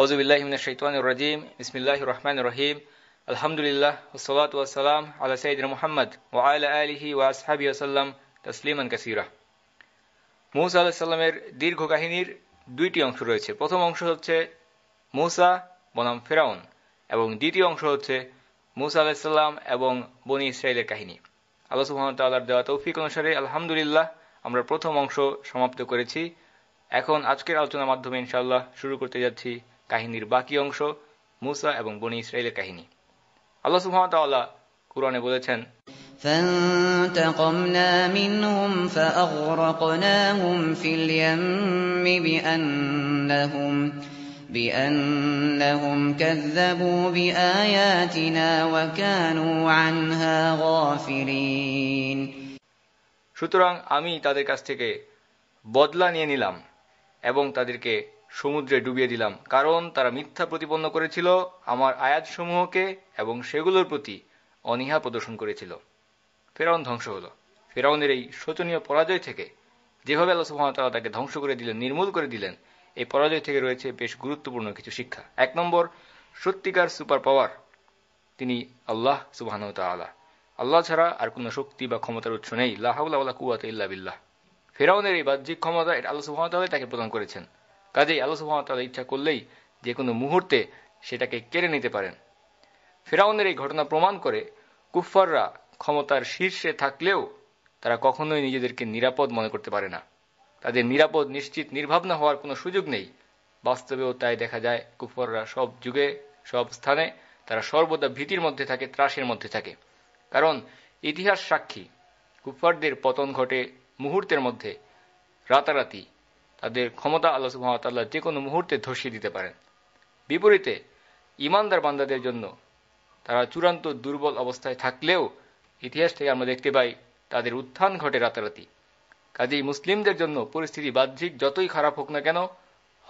আউজুবিল্লাহিমিনাশাইতানিরাজিম ইসমিল্লাহ রহমান রহিম আলহামদুলিল্লাহ ওসলাত ওয়াসালাম আল্লাহ সঈদিন মোহাম্মদ ও আল আলহি ওয়াসহাবি আসাল্লাম তসলিমান কাসিরা মৌসা আল্লাহ দীর্ঘ কাহিনীর দুইটি অংশ রয়েছে প্রথম অংশ হচ্ছে মুসা বনাম ফেরাউন এবং দ্বিতীয় অংশ হচ্ছে মুসা আলাহিসাল্লাম এবং বনি ইসরায়েলের কাহিনী আল্লাহ সুহামতাল্লাহর দেওয়া তৌফিক অনুসারে আলহামদুলিল্লাহ আমরা প্রথম অংশ সমাপ্ত করেছি এখন আজকের আলোচনার মাধ্যমে ইনশাল্লাহ শুরু করতে যাচ্ছি কাহিনীর বাকি অংশ মুসা এবং বনি ইসরায়েলের কাহিনী আল্লাহ সুহামতাল্লাহ কুরআনে বলেছেন فانتقمنا منهم فأغرقناهم في اليم بأنهم بأنهم كذبوا بآياتنا وكانوا عنها غافلين সুতরাং আমি তাদের কাছ থেকে বদলা নিয়ে নিলাম এবং তাদেরকে সমুদ্রে ডুবিয়ে দিলাম কারণ তারা মিথ্যা প্রতিপন্ন করেছিল আমার আয়াতসমূহকে এবং সেগুলোর প্রতি অনীহা প্রদর্শন করেছিল ফেরাউন ধ্বংস হলো ফেরাউনের এই শোচনীয় পরাজয় থেকে যেভাবে আল্লাহ সুহামতাল তাকে ধ্বংস করে দিলেন নির্মূল করে দিলেন এই পরাজয় থেকে রয়েছে বেশ গুরুত্বপূর্ণ কিছু শিক্ষা এক নম্বর সত্যিকার সুপার পাওয়ার তিনি আল্লাহ সুবাহান আল্লাহ ছাড়া আর কোনো শক্তি বা ক্ষমতার উৎস নেই লাহাউল্লাহ কুয়াত ইল্লা বিল্লাহ ফেরাউনের এই বাহ্যিক ক্ষমতা এটা আল্লাহ সুহামতাল্লাহ তাকে প্রদান করেছেন কাজেই আল্লাহ সুহামতাল্লাহ ইচ্ছা করলেই যে কোনো মুহূর্তে সেটাকে কেড়ে নিতে পারেন ফেরাউনের এই ঘটনা প্রমাণ করে কুফফাররা ক্ষমতার শীর্ষে থাকলেও তারা কখনোই নিজেদেরকে নিরাপদ মনে করতে পারে না তাদের নিরাপদ নিশ্চিত নির্ভাবনা হওয়ার কোনো সুযোগ নেই বাস্তবেও তাই দেখা যায় কুফররা সব যুগে সব স্থানে তারা সর্বদা ভীতির মধ্যে থাকে ত্রাসের মধ্যে থাকে কারণ ইতিহাস সাক্ষী কুফারদের পতন ঘটে মুহূর্তের মধ্যে রাতারাতি তাদের ক্ষমতা আল্লাহ সুহামতাল্লাহ যে কোনো মুহূর্তে ধসিয়ে দিতে পারেন বিপরীতে ইমানদার বান্দাদের জন্য তারা চূড়ান্ত দুর্বল অবস্থায় থাকলেও ইতিহাস থেকে আমরা দেখতে পাই তাদের উত্থান ঘটে রাতারাতি কাজেই মুসলিমদের জন্য পরিস্থিতি বাহ্যিক যতই খারাপ হোক না কেন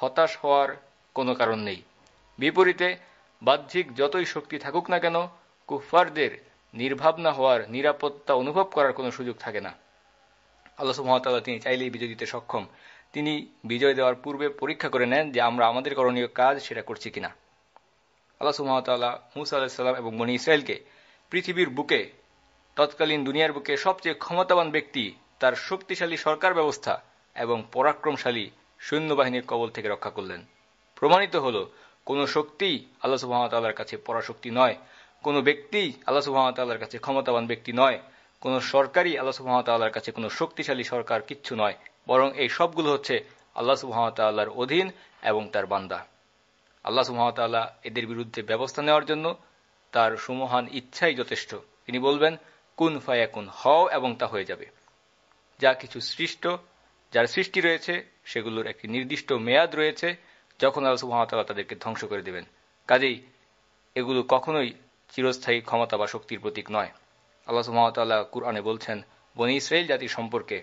হতাশ হওয়ার কোনো কারণ নেই বিপরীতে বাহ্যিক যতই শক্তি থাকুক না কেন কুফফারদের নির্ভাবনা হওয়ার নিরাপত্তা অনুভব করার কোনো সুযোগ থাকে না আল্লাহ মহাতাল্লাহ তিনি চাইলেই বিজয় দিতে সক্ষম তিনি বিজয় দেওয়ার পূর্বে পরীক্ষা করে নেন যে আমরা আমাদের করণীয় কাজ সেটা করছি কিনা আল্লাহ সুমতাল্লাহ মুসা আলাহিসাল্লাম এবং মনি ইসরায়েলকে পৃথিবীর বুকে তৎকালীন দুনিয়ার বুকে সবচেয়ে ক্ষমতাবান ব্যক্তি তার শক্তিশালী সরকার ব্যবস্থা এবং পরাক্রমশালী সৈন্যবাহিনীর কবল থেকে রক্ষা করলেন প্রমাণিত হল কোনো শক্তিই আল্লাহ সুহামতাল্লাহর কাছে পরাশক্তি নয় কোনো ব্যক্তি আল্লাহ সুহামতাল্লাহর কাছে ক্ষমতাবান ব্যক্তি নয় কোনো সরকারই আল্লাহ সুহামতাল্লাহর কাছে কোনো শক্তিশালী সরকার কিচ্ছু নয় বরং এই সবগুলো হচ্ছে আল্লাহ সুহামতাল্লাহর অধীন এবং তার বান্দা আল্লাহ সুহামতাল্লাহ এদের বিরুদ্ধে ব্যবস্থা নেওয়ার জন্য তার সুমহান ইচ্ছাই যথেষ্ট তিনি বলবেন কুন ফায়া কুন হও এবং তা হয়ে যাবে যা কিছু সৃষ্ট যার সৃষ্টি রয়েছে সেগুলোর একটি নির্দিষ্ট মেয়াদ রয়েছে যখন আল্লাহ সুহামতাল্লাহ তাদেরকে ধ্বংস করে দেবেন কাজেই এগুলো কখনোই চিরস্থায়ী ক্ষমতা বা শক্তির প্রতীক নয় আল্লাহ সুহামতাল্লাহ কুরআনে বলছেন বনি ইসরায়েল জাতি সম্পর্কে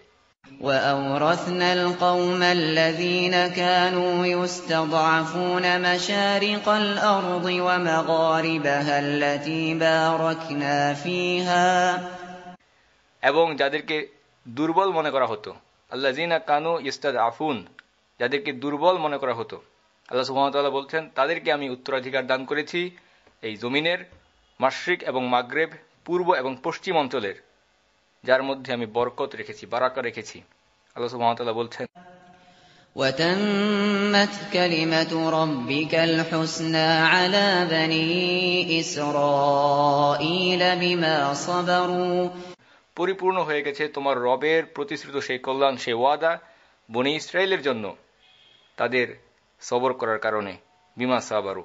وَأَوْرَثْنَا الْقَوْمَ الَّذِينَ كَانُوا يُسْتَضْعَفُونَ مَشَارِقَ الْأَرْضِ وَمَغَارِبَهَا الَّتِي بَارَكْنَا فِيهَا এবং যাদেরকে দুর্বল মনে করা হতো আল্লাযিনা কানু ইস্তাদআফুন যাদেরকে দুর্বল মনে করা হতো আল্লাহ সুবহানাহু বলছেন তাদেরকে আমি উত্তরাধিকার দান করেছি এই জমিনের মাশরিক এবং মাগরেব পূর্ব এবং পশ্চিম অঞ্চলের যার মধ্যে আমি বরকত রেখেছি বারাকা রেখেছি আল্লাহ বলছেন পরিপূর্ণ হয়ে গেছে তোমার রবের প্রতিশ্রুত সেই কল্যাণ সেই ওয়াদা বনি ইসরায়েলের জন্য তাদের সবর করার কারণে বিমা সাবারু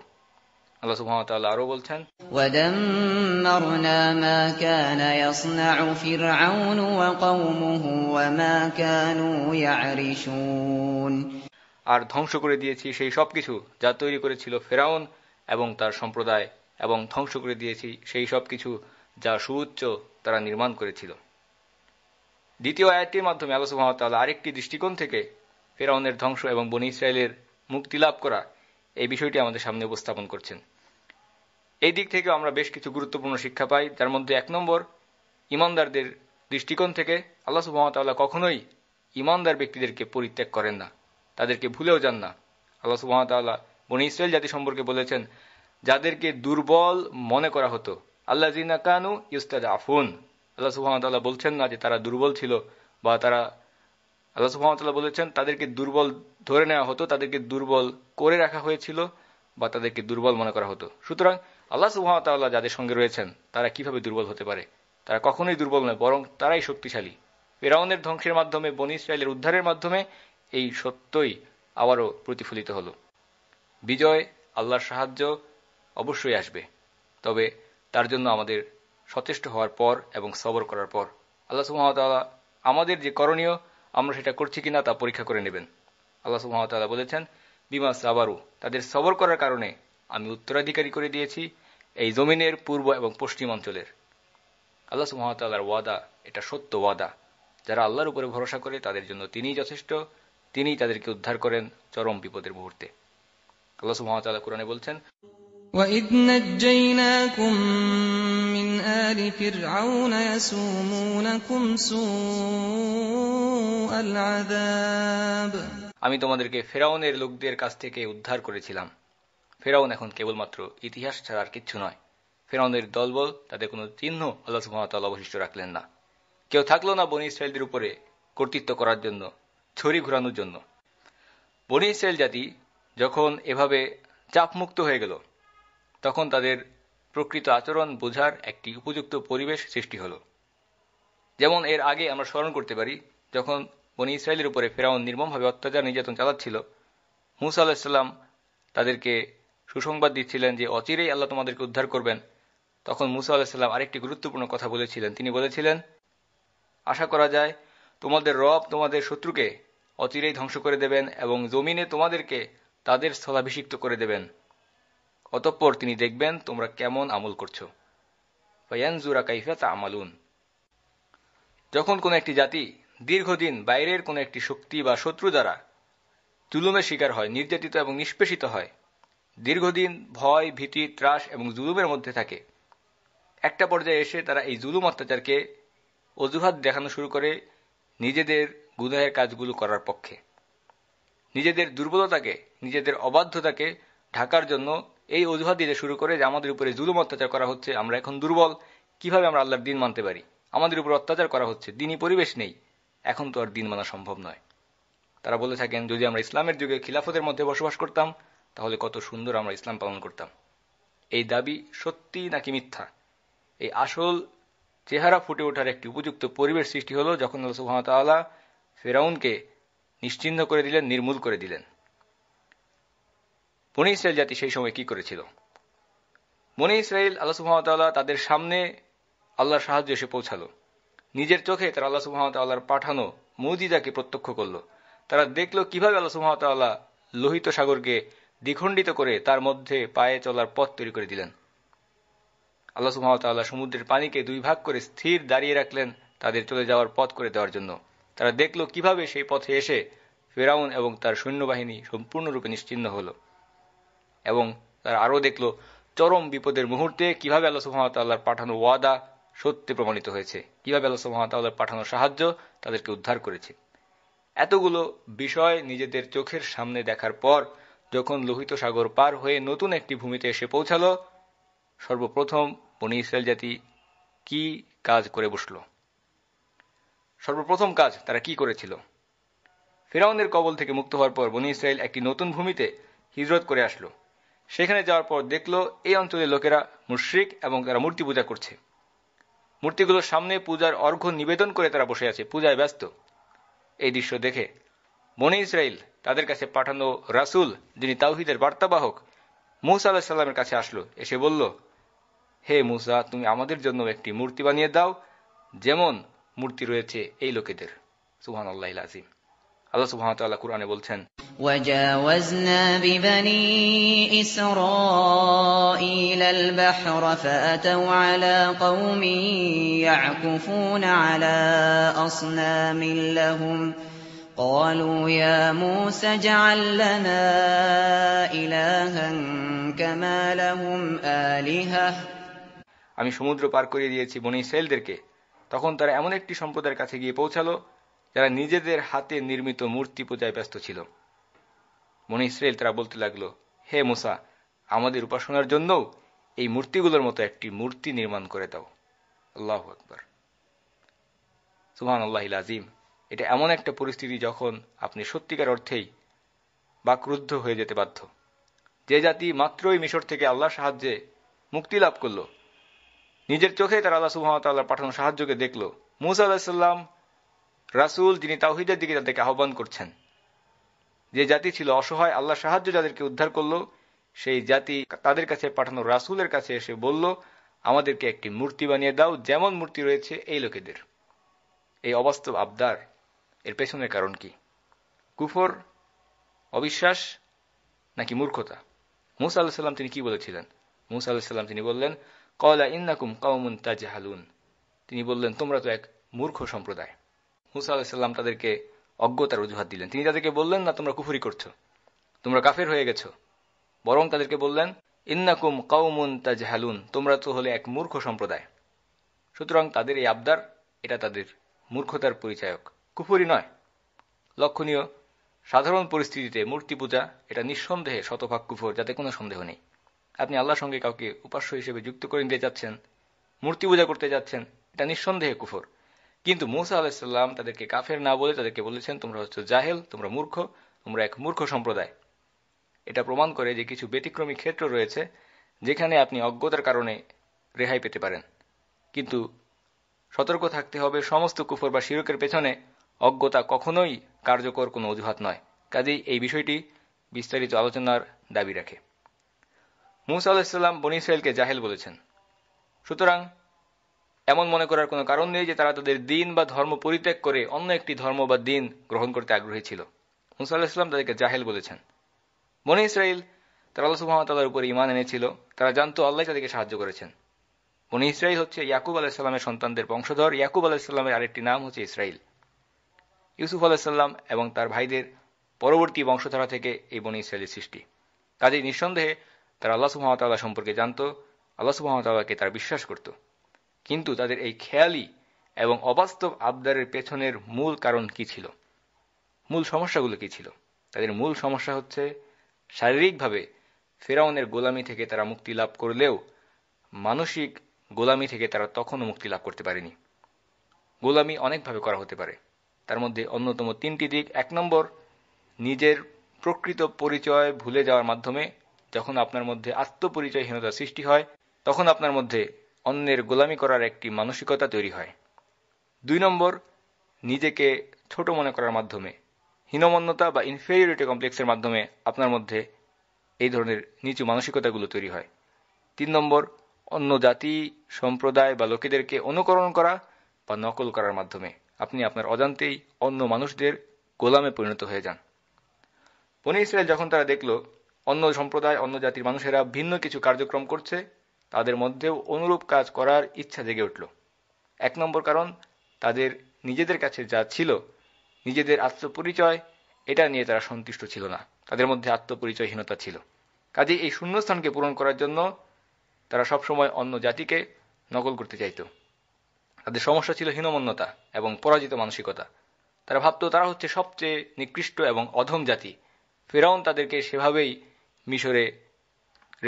আল্লাহ সুবহানাহু ওয়া তাআলা আরো বলছেন ওয়াদাম্মারনা মা কানা ইয়াসনাউ ফিরআউন ওয়া কওমুহু ওয়া কানু ইয়ারিশুন আর ধ্বংস করে দিয়েছি সেই সবকিছু যা তৈরি করেছিল ফেরাউন এবং তার সম্প্রদায় এবং ধ্বংস করে দিয়েছি সেই সব কিছু যা সুউচ্চ তারা নির্মাণ করেছিল দ্বিতীয় আয়াতটির মাধ্যমে আল্লাহ সুহামতাল্লাহ আরেকটি দৃষ্টিকোণ থেকে ফেরাউনের ধ্বংস এবং বনি ইসরায়েলের মুক্তি লাভ করা এই বিষয়টি আমাদের সামনে উপস্থাপন করছেন এই দিক থেকেও আমরা বেশ কিছু গুরুত্বপূর্ণ শিক্ষা পাই যার মধ্যে এক নম্বর ইমানদারদের দৃষ্টিকোণ থেকে আল্লাহ সুবাহতাল্লাহ কখনোই ইমানদার ব্যক্তিদেরকে পরিত্যাগ করেন না তাদেরকে ভুলেও যান না আল্লাহ সুবাহতাল্লাহ বনি ইসরায়েল জাতি সম্পর্কে বলেছেন যাদেরকে দুর্বল মনে করা হতো আল্লাহ জিনা কানু ইস্তাদ আফুন আল্লাহ সুহামতাল্লাহ বলছেন না যে তারা দুর্বল ছিল বা তারা আল্লাহ সুহামতাল্লাহ বলেছেন তাদেরকে দুর্বল ধরে নেওয়া হতো তাদেরকে দুর্বল করে রাখা হয়েছিল বা তাদেরকে দুর্বল মনে করা হতো সুতরাং আল্লাহ সুহামতাল্লাহ যাদের সঙ্গে রয়েছেন তারা কিভাবে দুর্বল হতে পারে তারা কখনোই দুর্বল নয় বরং তারাই শক্তিশালী ফেরাউনের ধ্বংসের মাধ্যমে বনি ইসরায়েলের উদ্ধারের মাধ্যমে এই সত্যই আবারও প্রতিফলিত হল বিজয় আল্লাহর সাহায্য অবশ্যই আসবে তবে তার জন্য আমাদের সচেষ্ট হওয়ার পর এবং সবর করার পর আল্লাহ সুহামতাল্লাহ আমাদের যে করণীয় আমরা সেটা করছি কিনা তা পরীক্ষা করে নেবেন আল্লাহ সুহামতাল্লাহ বলেছেন বিমা সাবারু তাদের সবর করার কারণে আমি উত্তরাধিকারী করে দিয়েছি এই জমিনের পূর্ব এবং পশ্চিম অঞ্চলের আল্লাহ সুহামতাল্লাহর ওয়াদা এটা সত্য ওয়াদা যারা আল্লাহর উপরে ভরসা করে তাদের জন্য তিনিই যথেষ্ট তিনি তাদেরকে উদ্ধার করেন চরম বিপদের মুহূর্তে আল্লাহ সুহামতাল্লাহ কোরআনে বলছেন وَإِذْ نَجَّيْنَاكُمْ مِنْ آلِ فِرْعَوْنَ يَسُومُونَكُمْ سُوءَ الْعَذَابِ আমি তোমাদেরকে ফেরাউনের লোকদের কাছ থেকে উদ্ধার করেছিলাম ফেরাউন এখন কেবলমাত্র ইতিহাস ছাড়া আর কিচ্ছু নয় ফেরাউনের দলবল তাদের কোনো চিহ্ন আল্লাহ সুহামতাল অবশিষ্ট রাখলেন না কেউ থাকলো না বনি ইসরায়েলদের উপরে কর্তৃত্ব করার জন্য ছড়ি ঘোরানোর জন্য বনি ইসরায়েল জাতি যখন এভাবে চাপমুক্ত হয়ে গেল তখন তাদের প্রকৃত আচরণ বোঝার একটি উপযুক্ত পরিবেশ সৃষ্টি হল যেমন এর আগে আমরা স্মরণ করতে পারি যখন বনি ইসরায়েলের উপরে ফেরাউন নির্মমভাবে অত্যাচার নির্যাতন চালাচ্ছিল মুসা আলাহিসাল্লাম তাদেরকে সুসংবাদ দিচ্ছিলেন যে অচিরেই আল্লাহ তোমাদেরকে উদ্ধার করবেন তখন মুসা আলাহিসাল্লাম আরেকটি গুরুত্বপূর্ণ কথা বলেছিলেন তিনি বলেছিলেন আশা করা যায় তোমাদের রব তোমাদের শত্রুকে অচিরেই ধ্বংস করে দেবেন এবং জমিনে তোমাদেরকে তাদের স্থলাভিষিক্ত করে দেবেন অতঃপর তিনি দেখবেন তোমরা কেমন আমল করছো ফয়ানজুরা কাইফা তা আমালুন যখন কোনো একটি জাতি দীর্ঘদিন বাইরের কোনো একটি শক্তি বা শত্রু দ্বারা তুলুমের শিকার হয় নির্যাতিত এবং নিষ্পেষিত হয় দীর্ঘদিন ভয় ভীতি ত্রাস এবং জুলুমের মধ্যে থাকে একটা পর্যায়ে এসে তারা এই জুলুম অত্যাচারকে অজুহাত দেখানো শুরু করে নিজেদের গুনাহের কাজগুলো করার পক্ষে নিজেদের দুর্বলতাকে নিজেদের অবাধ্যতাকে ঢাকার জন্য এই অজুহাত দিতে শুরু করে যে আমাদের উপরে জুলুম অত্যাচার করা হচ্ছে আমরা এখন দুর্বল কিভাবে আমরা আল্লাহর দিন মানতে পারি আমাদের উপর অত্যাচার করা হচ্ছে দিনই পরিবেশ নেই এখন তো আর দিন মানা সম্ভব নয় তারা বলে থাকেন যদি আমরা ইসলামের যুগে খিলাফতের মধ্যে বসবাস করতাম তাহলে কত সুন্দর আমরা ইসলাম পালন করতাম এই দাবি সত্যি নাকি মিথ্যা এই আসল চেহারা ফুটে ওঠার একটি উপযুক্ত পরিবেশ সৃষ্টি হল যখন আল্লাহ সুহামতাল্লাহ ফেরাউনকে নিশ্চিন্ন করে দিলেন নির্মূল করে দিলেন মনে ইসরায়েল জাতি সেই সময় কি করেছিল মনে ইসরায়েল আল্লাহ সুহামতাল্লাহ তাদের সামনে আল্লাহর সাহায্য এসে পৌঁছালো নিজের চোখে তারা আল্লাহ সুহামতাল্লাহর পাঠানো মুজিদাকে প্রত্যক্ষ করল তারা দেখল কিভাবে আল্লাহ সুহামতাল্লাহ লোহিত সাগরকে দ্বিখণ্ডিত করে তার মধ্যে পায়ে চলার পথ তৈরি করে দিলেন আল্লাহ সুহামতাল্লাহ সমুদ্রের পানিকে দুই ভাগ করে স্থির দাঁড়িয়ে রাখলেন তাদের চলে যাওয়ার পথ করে দেওয়ার জন্য তারা দেখল কিভাবে সেই পথে এসে ফেরাউন এবং তার সৈন্যবাহিনী সম্পূর্ণরূপে নিশ্চিন্ন হল এবং তারা আরও দেখল চরম বিপদের মুহূর্তে কিভাবে আল্লাহ সুহামতাল্লাহর পাঠানো ওয়াদা সত্যি প্রমাণিত হয়েছে কিভাবে আল্লাহ সুহামতাল্লাহর পাঠানো সাহায্য তাদেরকে উদ্ধার করেছে এতগুলো বিষয় নিজেদের চোখের সামনে দেখার পর যখন লোহিত সাগর পার হয়ে নতুন একটি ভূমিতে এসে পৌঁছালো সর্বপ্রথম বনি ইসরায়েল জাতি কি কাজ করে বসল সর্বপ্রথম কাজ তারা কি করেছিল ফেরাউনের কবল থেকে মুক্ত হওয়ার পর বনি ইসরায়েল একটি নতুন ভূমিতে হিজরত করে আসলো সেখানে যাওয়ার পর দেখল এই অঞ্চলের লোকেরা মুশ্রিক এবং তারা মূর্তি পূজা করছে মূর্তিগুলোর সামনে পূজার অর্ঘ্য নিবেদন করে তারা বসে আছে পূজায় ব্যস্ত এই দৃশ্য দেখে মনে ইসরায়েল তাদের কাছে পাঠানো রাসুল যিনি তাওহিদের বার্তাবাহক মুসা আল্লাহ সাল্লামের কাছে আসলো এসে বলল হে মুসা তুমি আমাদের জন্য একটি মূর্তি বানিয়ে দাও যেমন মূর্তি রয়েছে এই লোকেদের সুহান আল্লাহ আজিম আল্লাহ সুবহানাহু কুরআনে বলছেন ওয়াজাওয়াজনা বিবানি ইসরাঈলা আল-বাহর ফাতাউ আলা কওমি ইয়াকুফুনা আলা আসনামিন قالوا يا موسى اجعل لنا إلها كما لهم آلهة আমি সমুদ্র পার করিয়ে দিয়েছি বনি ইসরায়েলদেরকে তখন তারা এমন একটি সম্প্রদায়ের কাছে গিয়ে পৌঁছালো যারা নিজেদের হাতে নির্মিত মূর্তি পূজায় ব্যস্ত ছিল মনে ইসরায়েল তারা বলতে লাগলো হে মোসা আমাদের উপাসনার জন্যও এই মূর্তিগুলোর মতো একটি মূর্তি নির্মাণ করে দাও আল্লাহ আকবর সুহান আল্লাহ আজিম এটা এমন একটা পরিস্থিতি যখন আপনি সত্যিকার অর্থেই বা ক্রুদ্ধ হয়ে যেতে বাধ্য যে জাতি মাত্রই মিশর থেকে আল্লাহ সাহায্যে মুক্তি লাভ করল নিজের চোখে তারা আল্লাহ সুহামতাল্লাহ পাঠানো সাহায্যকে দেখল মুসা আল্লাহ সাল্লাম রাসুল যিনি তাহিদের দিকে তাদেরকে আহ্বান করছেন যে জাতি ছিল অসহায় আল্লাহ সাহায্য যাদেরকে উদ্ধার করল সেই জাতি তাদের কাছে পাঠানো রাসুলের কাছে এসে বলল আমাদেরকে একটি মূর্তি বানিয়ে দাও যেমন মূর্তি রয়েছে এই লোকেদের এই অবাস্তব আবদার এর পেছনের কারণ কি কুফর অবিশ্বাস নাকি মূর্খতা মুসা আল্লাহ সাল্লাম তিনি কি বলেছিলেন মুসা আল্লাহ সাল্লাম তিনি বললেন কলা ইন্নাকুম কাউমুন হালুন তিনি বললেন তোমরা তো এক মূর্খ সম্প্রদায় মুসা আল্লাহ সাল্লাম তাদেরকে অজ্ঞতার অজুহাত দিলেন তিনি তাদেরকে বললেন না তোমরা কুফুরি করছো তোমরা কাফের হয়ে গেছো বরং তাদেরকে বললেন ইন্নাকুম কাউমুন হালুন তোমরা তো হলে এক মূর্খ সম্প্রদায় সুতরাং তাদের এই আবদার এটা তাদের মূর্খতার পরিচায়ক কুফুরি নয় লক্ষণীয় সাধারণ পরিস্থিতিতে মূর্তি পূজা এটা নিঃসন্দেহে শতভাগ কুফর যাতে কোনো সন্দেহ নেই আপনি আল্লাহর সঙ্গে কাউকে উপাস্য হিসেবে যুক্ত করে নিতে যাচ্ছেন মূর্তি পূজা করতে যাচ্ছেন এটা নিঃসন্দেহে কুফর কিন্তু মৌসা আলাহিসাল্লাম তাদেরকে কাফের না বলে তাদেরকে বলেছেন তোমরা হচ্ছে জাহেল তোমরা মূর্খ তোমরা এক মূর্খ সম্প্রদায় এটা প্রমাণ করে যে কিছু ব্যতিক্রমী ক্ষেত্র রয়েছে যেখানে আপনি অজ্ঞতার কারণে রেহাই পেতে পারেন কিন্তু সতর্ক থাকতে হবে সমস্ত কুফর বা শিরকের পেছনে অজ্ঞতা কখনোই কার্যকর কোনো অজুহাত নয় কাজেই এই বিষয়টি বিস্তারিত আলোচনার দাবি রাখে মুসা আলাহিসাল্লাম বনি ইসরায়েলকে জাহেল বলেছেন সুতরাং এমন মনে করার কোনো কারণ নেই যে তারা তাদের দিন বা ধর্ম পরিত্যাগ করে অন্য একটি ধর্ম বা দিন গ্রহণ করতে আগ্রহী ছিল মুসা আলাহিসাল্লাম তাদেরকে জাহেল বলেছেন বনি ইসরায়েল তারা আল্লাহ সুহামতাল্লার উপর ইমান এনেছিল তারা জানতো আল্লাহ তাদেরকে সাহায্য করেছেন বনি ইসরায়েল হচ্ছে ইয়াকুব আলাহিসাল্লামের সন্তানদের বংশধর ইয়াকুব আলাহিসাল্লামের আরেকটি নাম হচ্ছে ইসরায়েল ইউসুফ আলাহিসাল্লাম এবং তার ভাইদের পরবর্তী বংশধারা থেকে এই বনি ইসরায়েলের সৃষ্টি কাজেই নিঃসন্দেহে তারা আল্লাহ সুহামতাল্লাহ সম্পর্কে জানত আল্লাহ সুহামতাল্লাহকে তারা বিশ্বাস করত কিন্তু তাদের এই খেয়ালি এবং অবাস্তব আবদারের পেছনের মূল কারণ কি ছিল মূল সমস্যাগুলো কি ছিল তাদের মূল সমস্যা হচ্ছে শারীরিকভাবে ফেরাউনের গোলামি থেকে তারা মুক্তি লাভ করলেও মানসিক গোলামি থেকে তারা তখনও মুক্তি লাভ করতে পারেনি গোলামি অনেকভাবে করা হতে পারে তার মধ্যে অন্যতম তিনটি দিক এক নম্বর নিজের প্রকৃত পরিচয় ভুলে যাওয়ার মাধ্যমে যখন আপনার মধ্যে আত্মপরিচয়হীনতা সৃষ্টি হয় তখন আপনার মধ্যে অন্যের গোলামি করার একটি মানসিকতা তৈরি হয় দুই নম্বর নিজেকে ছোট মনে করার মাধ্যমে হীনমন্যতা বা ইনফেরিয়রিটি কমপ্লেক্সের মাধ্যমে আপনার মধ্যে এই ধরনের নিচু মানসিকতাগুলো তৈরি হয় তিন নম্বর অন্য জাতি সম্প্রদায় বা লোকেদেরকে অনুকরণ করা বা নকল করার মাধ্যমে আপনি আপনার অজান্তেই অন্য মানুষদের গোলামে পরিণত হয়ে যান বনে ইসরায়েল যখন তারা দেখল অন্য সম্প্রদায় অন্য জাতির মানুষেরা ভিন্ন কিছু কার্যক্রম করছে তাদের মধ্যেও অনুরূপ কাজ করার ইচ্ছা জেগে উঠল এক নম্বর কারণ তাদের নিজেদের কাছে যা ছিল নিজেদের আত্মপরিচয় এটা নিয়ে তারা সন্তুষ্ট ছিল না তাদের মধ্যে আত্মপরিচয়হীনতা ছিল কাজে এই শূন্যস্থানকে পূরণ করার জন্য তারা সবসময় অন্য জাতিকে নকল করতে চাইত তাদের সমস্যা ছিল হীনমন্যতা এবং পরাজিত মানসিকতা তারা ভাবত তারা হচ্ছে সবচেয়ে নিকৃষ্ট এবং অধম জাতি ফেরাউন তাদেরকে সেভাবেই মিশরে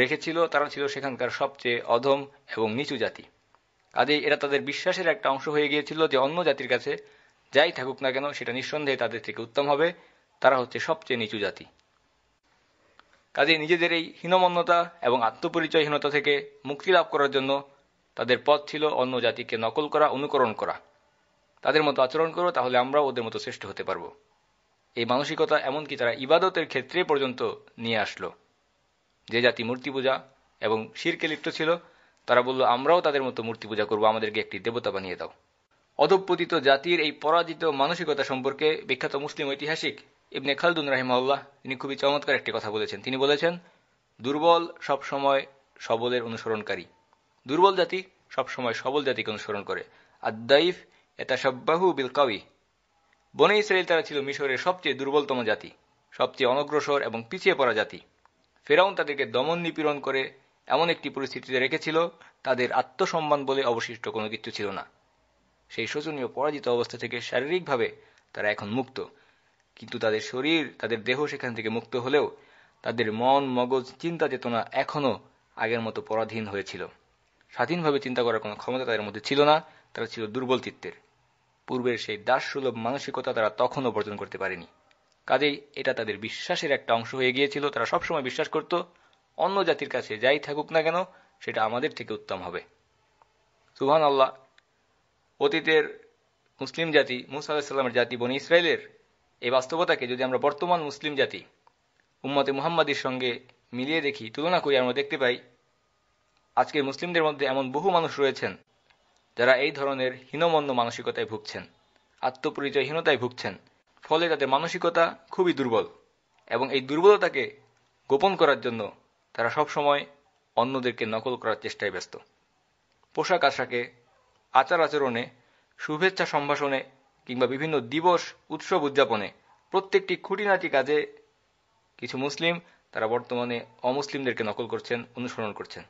রেখেছিল তারা ছিল সেখানকার সবচেয়ে অধম এবং নিচু জাতি কাজেই এরা তাদের বিশ্বাসের একটা অংশ হয়ে গিয়েছিল যে অন্য জাতির কাছে যাই থাকুক না কেন সেটা নিঃসন্দেহে তাদের থেকে উত্তম হবে তারা হচ্ছে সবচেয়ে নিচু জাতি কাজে নিজেদের এই হীনমন্যতা এবং আত্মপরিচয়হীনতা থেকে মুক্তি লাভ করার জন্য তাদের পথ ছিল অন্য জাতিকে নকল করা অনুকরণ করা তাদের মতো আচরণ করো তাহলে আমরা ওদের মতো শ্রেষ্ঠ হতে পারব এই মানসিকতা এমনকি তারা ইবাদতের ক্ষেত্রে পর্যন্ত নিয়ে আসলো যে জাতি মূর্তি পূজা এবং শিরকে লিপ্ত ছিল তারা বলল আমরাও তাদের মতো মূর্তি পূজা করবো আমাদেরকে একটি দেবতা বানিয়ে দাও অধপতিত জাতির এই পরাজিত মানসিকতা সম্পর্কে বিখ্যাত মুসলিম ঐতিহাসিক ইবনে খালদুন রাহিমাউল্লাহ তিনি খুবই চমৎকার একটি কথা বলেছেন তিনি বলেছেন দুর্বল সবসময় সবলের অনুসরণকারী দুর্বল জাতি সবসময় সবল জাতিকে অনুসরণ করে আর দাইফ এটা সাব্বাহু বিল কাউই বনে ইসরায়েল তারা ছিল মিশরের সবচেয়ে দুর্বলতম জাতি সবচেয়ে অনগ্রসর এবং পিছিয়ে পড়া জাতি ফেরাউন তাদেরকে দমন নিপীড়ন করে এমন একটি পরিস্থিতিতে রেখেছিল তাদের আত্মসম্মান বলে অবশিষ্ট কোনো কিছু ছিল না সেই শোচনীয় পরাজিত অবস্থা থেকে শারীরিকভাবে তারা এখন মুক্ত কিন্তু তাদের শরীর তাদের দেহ সেখান থেকে মুক্ত হলেও তাদের মন মগজ চিন্তা চেতনা এখনও আগের মতো পরাধীন হয়েছিল স্বাধীনভাবে চিন্তা করার কোনো ক্ষমতা তাদের মধ্যে ছিল না তারা ছিল দুর্বল চিত্তের পূর্বের সেই দাসসুলভ মানসিকতা তারা তখনও অর্জন করতে পারেনি কাজেই এটা তাদের বিশ্বাসের একটা অংশ হয়ে গিয়েছিল তারা সবসময় বিশ্বাস করত অন্য জাতির কাছে যাই থাকুক না কেন সেটা আমাদের থেকে উত্তম হবে সুহান আল্লাহ অতীতের মুসলিম জাতি মুসা আলাহিসাল্লামের জাতি বনি ইসরায়েলের এই বাস্তবতাকে যদি আমরা বর্তমান মুসলিম জাতি উম্মতে মুহাম্মাদির সঙ্গে মিলিয়ে দেখি তুলনা করি আমরা দেখতে পাই আজকের মুসলিমদের মধ্যে এমন বহু মানুষ রয়েছেন যারা এই ধরনের হীনমন্ন মানসিকতায় ভুগছেন আত্মপরিচয়হীনতায় ভুগছেন ফলে তাদের মানসিকতা খুবই দুর্বল এবং এই দুর্বলতাকে গোপন করার জন্য তারা সবসময় অন্যদেরকে নকল করার চেষ্টায় ব্যস্ত পোশাক আশাকে আচার আচরণে শুভেচ্ছা সম্ভাষণে কিংবা বিভিন্ন দিবস উৎসব উদযাপনে প্রত্যেকটি খুঁটিনাটি কাজে কিছু মুসলিম তারা বর্তমানে অমুসলিমদেরকে নকল করছেন অনুসরণ করছেন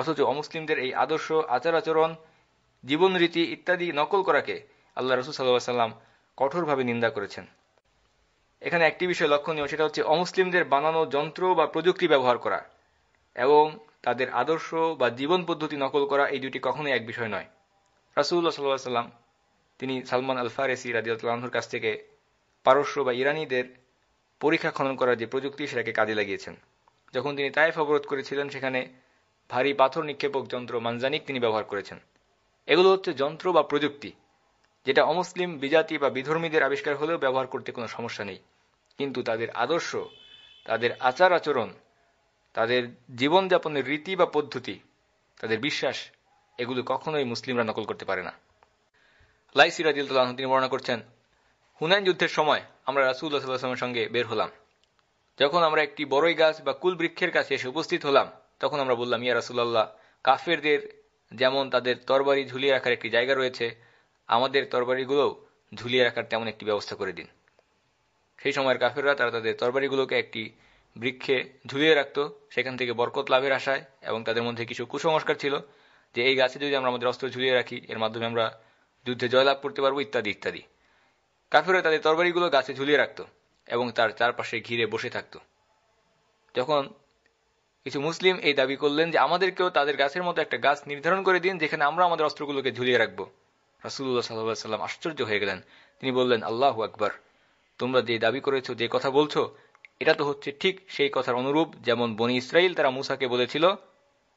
অথচ অমুসলিমদের এই আদর্শ আচার আচরণ জীবনরীতি ইত্যাদি নকল করাকে আল্লাহ রসুল সাল্লা সাল্লাম কঠোরভাবে নিন্দা করেছেন এখানে একটি বিষয় লক্ষণীয় সেটা হচ্ছে অমুসলিমদের বানানো যন্ত্র বা প্রযুক্তি ব্যবহার করা এবং তাদের আদর্শ বা জীবন পদ্ধতি নকল করা এই দুটি কখনোই এক বিষয় নয় রাসুল্লাহ সাল্লাহ সাল্লাম তিনি সালমান আল ফারেসি রাজিউল্লাহর কাছ থেকে পারস্য বা ইরানিদের পরীক্ষা খনন করার যে প্রযুক্তি সেটাকে কাজে লাগিয়েছেন যখন তিনি তাইফ অবরোধ করেছিলেন সেখানে ভারী পাথর নিক্ষেপক যন্ত্র মানজানিক তিনি ব্যবহার করেছেন এগুলো হচ্ছে যন্ত্র বা প্রযুক্তি যেটা অমুসলিম বিজাতি বা বিধর্মীদের আবিষ্কার হলেও ব্যবহার করতে কোনো সমস্যা নেই কিন্তু তাদের আদর্শ তাদের আচার আচরণ তাদের জীবনযাপনের রীতি বা পদ্ধতি তাদের বিশ্বাস এগুলো কখনোই মুসলিমরা নকল করতে পারে না লাইসিরা দিলতলাহ তিনি বর্ণনা করছেন হুনাইন যুদ্ধের সময় আমরা রাসুল্লাহ সঙ্গে বের হলাম যখন আমরা একটি বড়ই গাছ বা কুল বৃক্ষের কাছে এসে উপস্থিত হলাম তখন আমরা বললাম ইয়া রাসুল্লাহ কাফেরদের যেমন তাদের তরবারি ঝুলিয়ে রাখার একটি জায়গা রয়েছে আমাদের তরবারিগুলোও ঝুলিয়ে রাখার তেমন একটি ব্যবস্থা করে দিন সেই সময়ের কাফেররা তারা তাদের তরবারিগুলোকে একটি বৃক্ষে ঝুলিয়ে রাখত সেখান থেকে বরকত লাভের আশায় এবং তাদের মধ্যে কিছু কুসংস্কার ছিল যে এই গাছে যদি আমরা আমাদের অস্ত্র ঝুলিয়ে রাখি এর মাধ্যমে আমরা যুদ্ধে জয়লাভ করতে পারবো ইত্যাদি ইত্যাদি কাফেররা তাদের তরবারিগুলো গাছে ঝুলিয়ে রাখত এবং তার চারপাশে ঘিরে বসে থাকত যখন কিছু মুসলিম এই দাবি করলেন যে আমাদেরকেও তাদের গাছের মতো একটা গাছ নির্ধারণ করে দিন যেখানে আমরা আমাদের অস্ত্রগুলোকে ঝুলিয়ে রাখব রাসুল্লাহ সাল্লাহ সাল্লাম আশ্চর্য হয়ে গেলেন তিনি বললেন আল্লাহ আকবর তোমরা যে দাবি করেছ যে কথা বলছ এটা তো হচ্ছে ঠিক সেই কথার অনুরূপ যেমন বনি ইসরায়েল তারা মুসাকে বলেছিল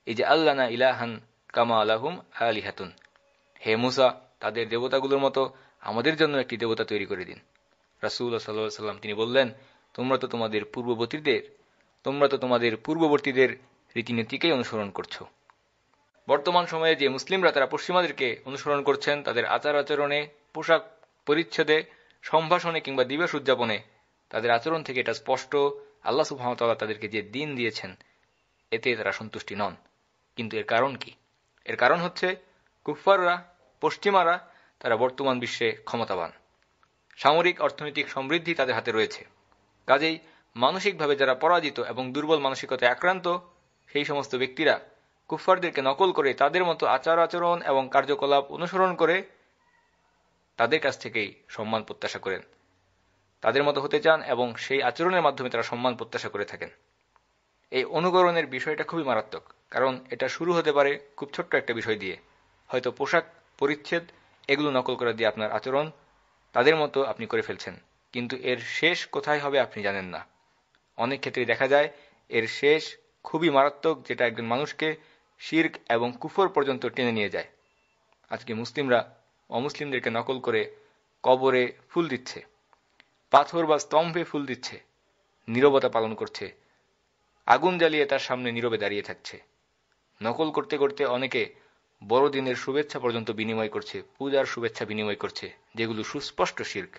এই যে আল্লানা ইলাহান কামা আলাহুম আলিহাতুন হে মুসা তাদের দেবতাগুলোর মতো আমাদের জন্য একটি দেবতা তৈরি করে দিন রাসুল্লাহ সাল্লাহ সাল্লাম তিনি বললেন তোমরা তো তোমাদের পূর্ববর্তীদের তোমরা তো তোমাদের পূর্ববর্তীদের রীতিনীতিকেই অনুসরণ করছ বর্তমান সময়ে যে মুসলিমরা তারা পশ্চিমাদেরকে অনুসরণ করছেন তাদের আচার আচরণে পোশাক পরিচ্ছদে সম্ভাষণে কিংবা দিবস উদযাপনে তাদের আচরণ থেকে এটা স্পষ্ট আল্লাহ সুহামতাল্লাহ তাদেরকে যে দিন দিয়েছেন এতে তারা সন্তুষ্টি নন কিন্তু এর কারণ কি এর কারণ হচ্ছে কুফাররা পশ্চিমারা তারা বর্তমান বিশ্বে ক্ষমতাবান সামরিক অর্থনৈতিক সমৃদ্ধি তাদের হাতে রয়েছে কাজেই মানসিকভাবে যারা পরাজিত এবং দুর্বল মানসিকতায় আক্রান্ত সেই সমস্ত ব্যক্তিরা কুফফারদেরকে নকল করে তাদের মতো আচার আচরণ এবং কার্যকলাপ অনুসরণ করে তাদের কাছ থেকেই সম্মান প্রত্যাশা করেন তাদের মতো হতে চান এবং সেই আচরণের মাধ্যমে তারা সম্মান প্রত্যাশা করে থাকেন এই অনুকরণের বিষয়টা খুবই মারাত্মক কারণ এটা শুরু হতে পারে খুব ছোট্ট একটা বিষয় দিয়ে হয়তো পোশাক পরিচ্ছেদ এগুলো নকল করে দিয়ে আপনার আচরণ তাদের মতো আপনি করে ফেলছেন কিন্তু এর শেষ কোথায় হবে আপনি জানেন না অনেক ক্ষেত্রেই দেখা যায় এর শেষ খুবই মারাত্মক যেটা একজন মানুষকে শির্ক এবং কুফর পর্যন্ত টেনে নিয়ে যায় আজকে মুসলিমরা অমুসলিমদেরকে নকল করে কবরে ফুল দিচ্ছে পাথর বা স্তম্ভে ফুল দিচ্ছে নীরবতা পালন করছে আগুন জ্বালিয়ে তার সামনে নীরবে দাঁড়িয়ে থাকছে নকল করতে করতে অনেকে বড়দিনের শুভেচ্ছা পর্যন্ত বিনিময় করছে পূজার শুভেচ্ছা বিনিময় করছে যেগুলো সুস্পষ্ট শির্ক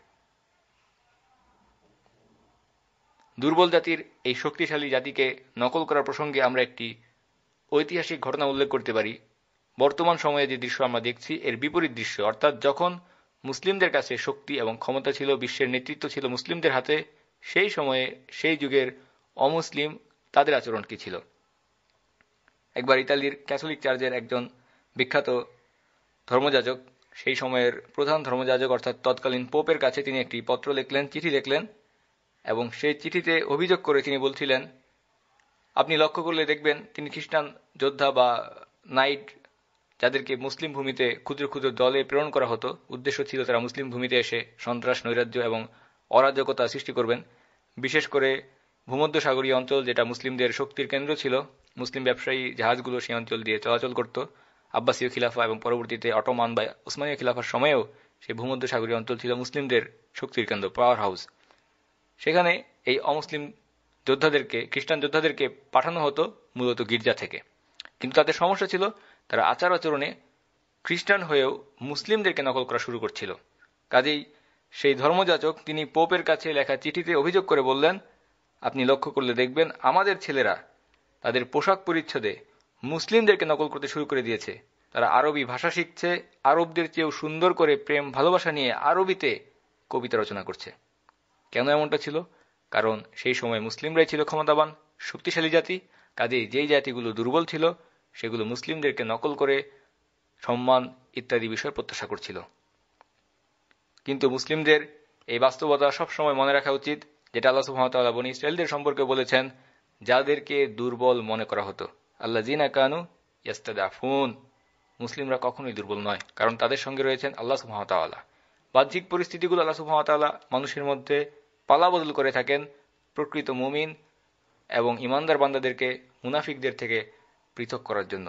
দুর্বল জাতির এই শক্তিশালী জাতিকে নকল করার প্রসঙ্গে আমরা একটি ঐতিহাসিক ঘটনা উল্লেখ করতে পারি বর্তমান সময়ে যে দৃশ্য আমরা দেখছি এর বিপরীত দৃশ্য অর্থাৎ যখন মুসলিমদের কাছে শক্তি এবং ক্ষমতা ছিল বিশ্বের নেতৃত্ব ছিল মুসলিমদের হাতে সেই সময়ে সেই যুগের অমুসলিম তাদের আচরণ কি ছিল একবার ইতালির ক্যাথলিক চার্চের একজন বিখ্যাত ধর্মযাজক সেই সময়ের প্রধান ধর্মযাজক অর্থাৎ তৎকালীন পোপের কাছে তিনি একটি পত্র লিখলেন চিঠি লিখলেন এবং সেই চিঠিতে অভিযোগ করে তিনি বলছিলেন আপনি লক্ষ্য করলে দেখবেন তিনি খ্রিস্টান যোদ্ধা বা নাইট যাদেরকে মুসলিম ভূমিতে ক্ষুদ্র ক্ষুদ্র দলে প্রেরণ করা হতো উদ্দেশ্য ছিল তারা মুসলিম ভূমিতে এসে সন্ত্রাস নৈরাজ্য এবং অরাজকতা সৃষ্টি করবেন বিশেষ করে ভূমধ্যসাগরীয় অঞ্চল যেটা মুসলিমদের শক্তির কেন্দ্র ছিল মুসলিম ব্যবসায়ী জাহাজগুলো সেই অঞ্চল দিয়ে চলাচল করত আব্বাসীয় খিলাফা এবং পরবর্তীতে অটোমান বা উসমানীয় খিলাফার সময়েও সেই ভূমধ্যসাগরীয় অঞ্চল ছিল মুসলিমদের শক্তির কেন্দ্র পাওয়ার হাউস সেখানে এই অমুসলিম যোদ্ধাদেরকে খ্রিস্টান যোদ্ধাদেরকে পাঠানো হতো মূলত গির্জা থেকে কিন্তু তাদের সমস্যা ছিল তারা আচার আচরণে খ্রিস্টান হয়েও মুসলিমদেরকে নকল করা শুরু করছিল কাজেই সেই ধর্মযাচক তিনি পোপের কাছে লেখা চিঠিতে অভিযোগ করে বললেন আপনি লক্ষ্য করলে দেখবেন আমাদের ছেলেরা তাদের পোশাক পরিচ্ছদে মুসলিমদেরকে নকল করতে শুরু করে দিয়েছে তারা আরবি ভাষা শিখছে আরবদের চেয়েও সুন্দর করে প্রেম ভালোবাসা নিয়ে আরবিতে কবিতা রচনা করছে কেন এমনটা ছিল কারণ সেই সময় মুসলিমরাই ছিল ক্ষমতাবান শক্তিশালী জাতি কাজে যে জাতিগুলো দুর্বল ছিল সেগুলো মুসলিমদেরকে নকল করে সম্মান ইত্যাদি বিষয় প্রত্যাশা করছিল কিন্তু মুসলিমদের এই বাস্তবতা সবসময় মনে রাখা উচিত যেটা আল্লাহ মহামতাল বনি ইসরায়েলদের সম্পর্কে বলেছেন যাদেরকে দুর্বল মনে করা হতো আল্লাহ জিনা কানু ইয়াস্তাদা ফুন মুসলিমরা কখনোই দুর্বল নয় কারণ তাদের সঙ্গে রয়েছেন আল্লাহ সুহামতাল্লাহ বাহ্যিক পরিস্থিতিগুলো আল্লাহ সুহামতাল্লাহ মানুষের মধ্যে পালা বদল করে থাকেন প্রকৃত মুমিন এবং ইমানদার বান্দাদেরকে মুনাফিকদের থেকে পৃথক করার জন্য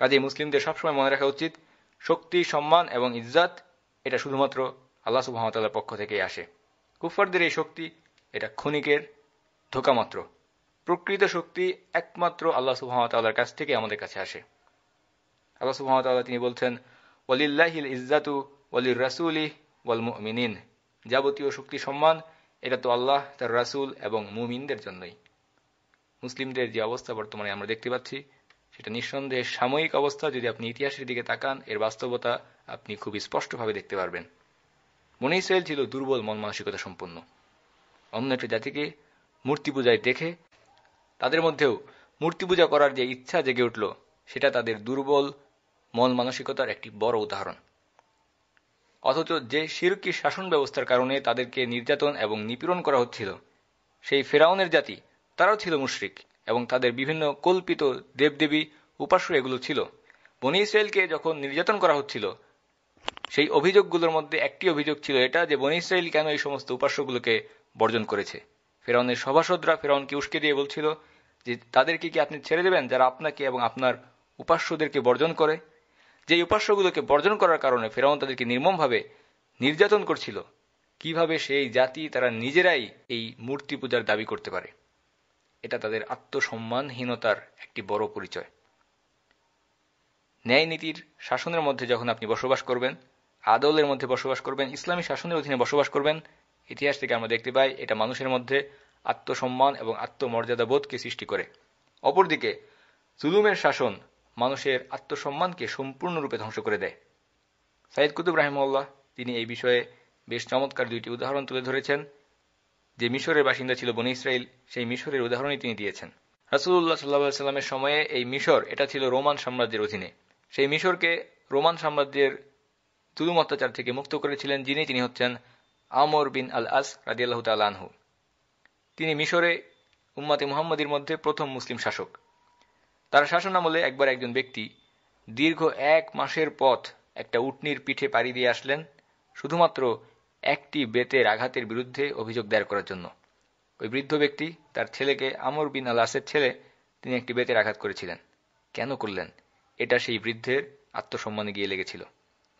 কাজে মুসলিমদের সবসময় মনে রাখা উচিত শক্তি সম্মান এবং ইজ্জাত এটা শুধুমাত্র আল্লাহ সুবাহতাল্লার পক্ষ থেকেই আসে কুফারদের এই শক্তি এটা ক্ষণিকের ধোকামাত্র প্রকৃত শক্তি একমাত্র আল্লাহ সুবাহতাল্লার কাছ থেকে আমাদের কাছে আসে আল্লাহ সুহামতাল্লাহ তিনি বলছেন ওলিল্লাহিল ইজ্জাতু ওলির রাসুলিহ ওয়াল মুমিনিন যাবতীয় শক্তি সম্মান এটা তো আল্লাহ তার রাসুল এবং মুমিনদের জন্যই মুসলিমদের যে অবস্থা বর্তমানে আমরা দেখতে পাচ্ছি সেটা নিঃসন্দেহে সাময়িক অবস্থা যদি আপনি ইতিহাসের দিকে তাকান এর বাস্তবতা আপনি খুব স্পষ্টভাবে দেখতে পারবেন মনে ইসরায়েল ছিল দুর্বল মন মানসিকতা সম্পন্ন অন্য একটা জাতিকে মূর্তি পূজায় দেখে তাদের মধ্যেও মূর্তি পূজা করার যে ইচ্ছা জেগে উঠল সেটা তাদের দুর্বল মন মানসিকতার একটি বড় উদাহরণ অথচ যে শিরকি শাসন ব্যবস্থার কারণে তাদেরকে নির্যাতন এবং নিপীড়ন করা হচ্ছিল সেই ফেরাউনের জাতি তারাও ছিল মুশরিক এবং তাদের বিভিন্ন কল্পিত দেবদেবী উপাস্য এগুলো ছিল বনি ইসরায়েলকে যখন নির্যাতন করা হচ্ছিল সেই অভিযোগগুলোর মধ্যে একটি অভিযোগ ছিল এটা যে বনি ইসরায়েল কেন এই সমস্ত উপাস্যগুলোকে বর্জন করেছে ফেরাউনের সভাসদরা ফেরাউনকে উস্কে দিয়ে বলছিল যে তাদেরকে কি আপনি ছেড়ে দেবেন যারা আপনাকে এবং আপনার উপাস্যদেরকে বর্জন করে যে উপাস্যগুলোকে বর্জন করার কারণে ফেরাউন তাদেরকে নির্মমভাবে নির্যাতন করছিল কিভাবে সেই জাতি তারা নিজেরাই এই মূর্তি পূজার দাবি করতে পারে এটা তাদের আত্মসম্মানহীনতার একটি বড় পরিচয় ন্যায় নীতির শাসনের মধ্যে যখন আপনি বসবাস করবেন আদলের মধ্যে বসবাস করবেন ইসলামী শাসনের অধীনে বসবাস করবেন ইতিহাস থেকে আমরা দেখতে পাই এটা মানুষের মধ্যে আত্মসম্মান এবং আত্মমর্যাদাবোধকে সৃষ্টি করে অপরদিকে জুলুমের শাসন মানুষের আত্মসম্মানকে সম্পূর্ণরূপে ধ্বংস করে দেয় সাইদ কুতুব রাহিমউল্লাহ তিনি এই বিষয়ে বেশ চমৎকার দুইটি উদাহরণ তুলে ধরেছেন যে মিশরের বাসিন্দা ছিল বনি ইসরায়েল সেই মিশরের উদাহরণই তিনি দিয়েছেন রাসুল্লাহ সাল্লা সাল্লামের সময়ে এই মিশর এটা ছিল রোমান সাম্রাজ্যের অধীনে সেই মিশরকে রোমান সাম্রাজ্যের তুলুম অত্যাচার থেকে মুক্ত করেছিলেন যিনি তিনি হচ্ছেন আমর বিন আল আস রাজিয়াল্লাহ তালানহু তিনি মিশরে উম্মাতে মুহাম্মদীর মধ্যে প্রথম মুসলিম শাসক তার শাসনামলে একবার একজন ব্যক্তি দীর্ঘ এক মাসের পথ একটা উটনির পিঠে পাড়ি দিয়ে আসলেন শুধুমাত্র একটি বেতের আঘাতের বিরুদ্ধে অভিযোগ দায়ের করার জন্য ওই বৃদ্ধ ব্যক্তি তার ছেলেকে আমর বিন আলাসের ছেলে তিনি একটি বেতের আঘাত করেছিলেন কেন করলেন এটা সেই বৃদ্ধের আত্মসম্মানে গিয়ে লেগেছিল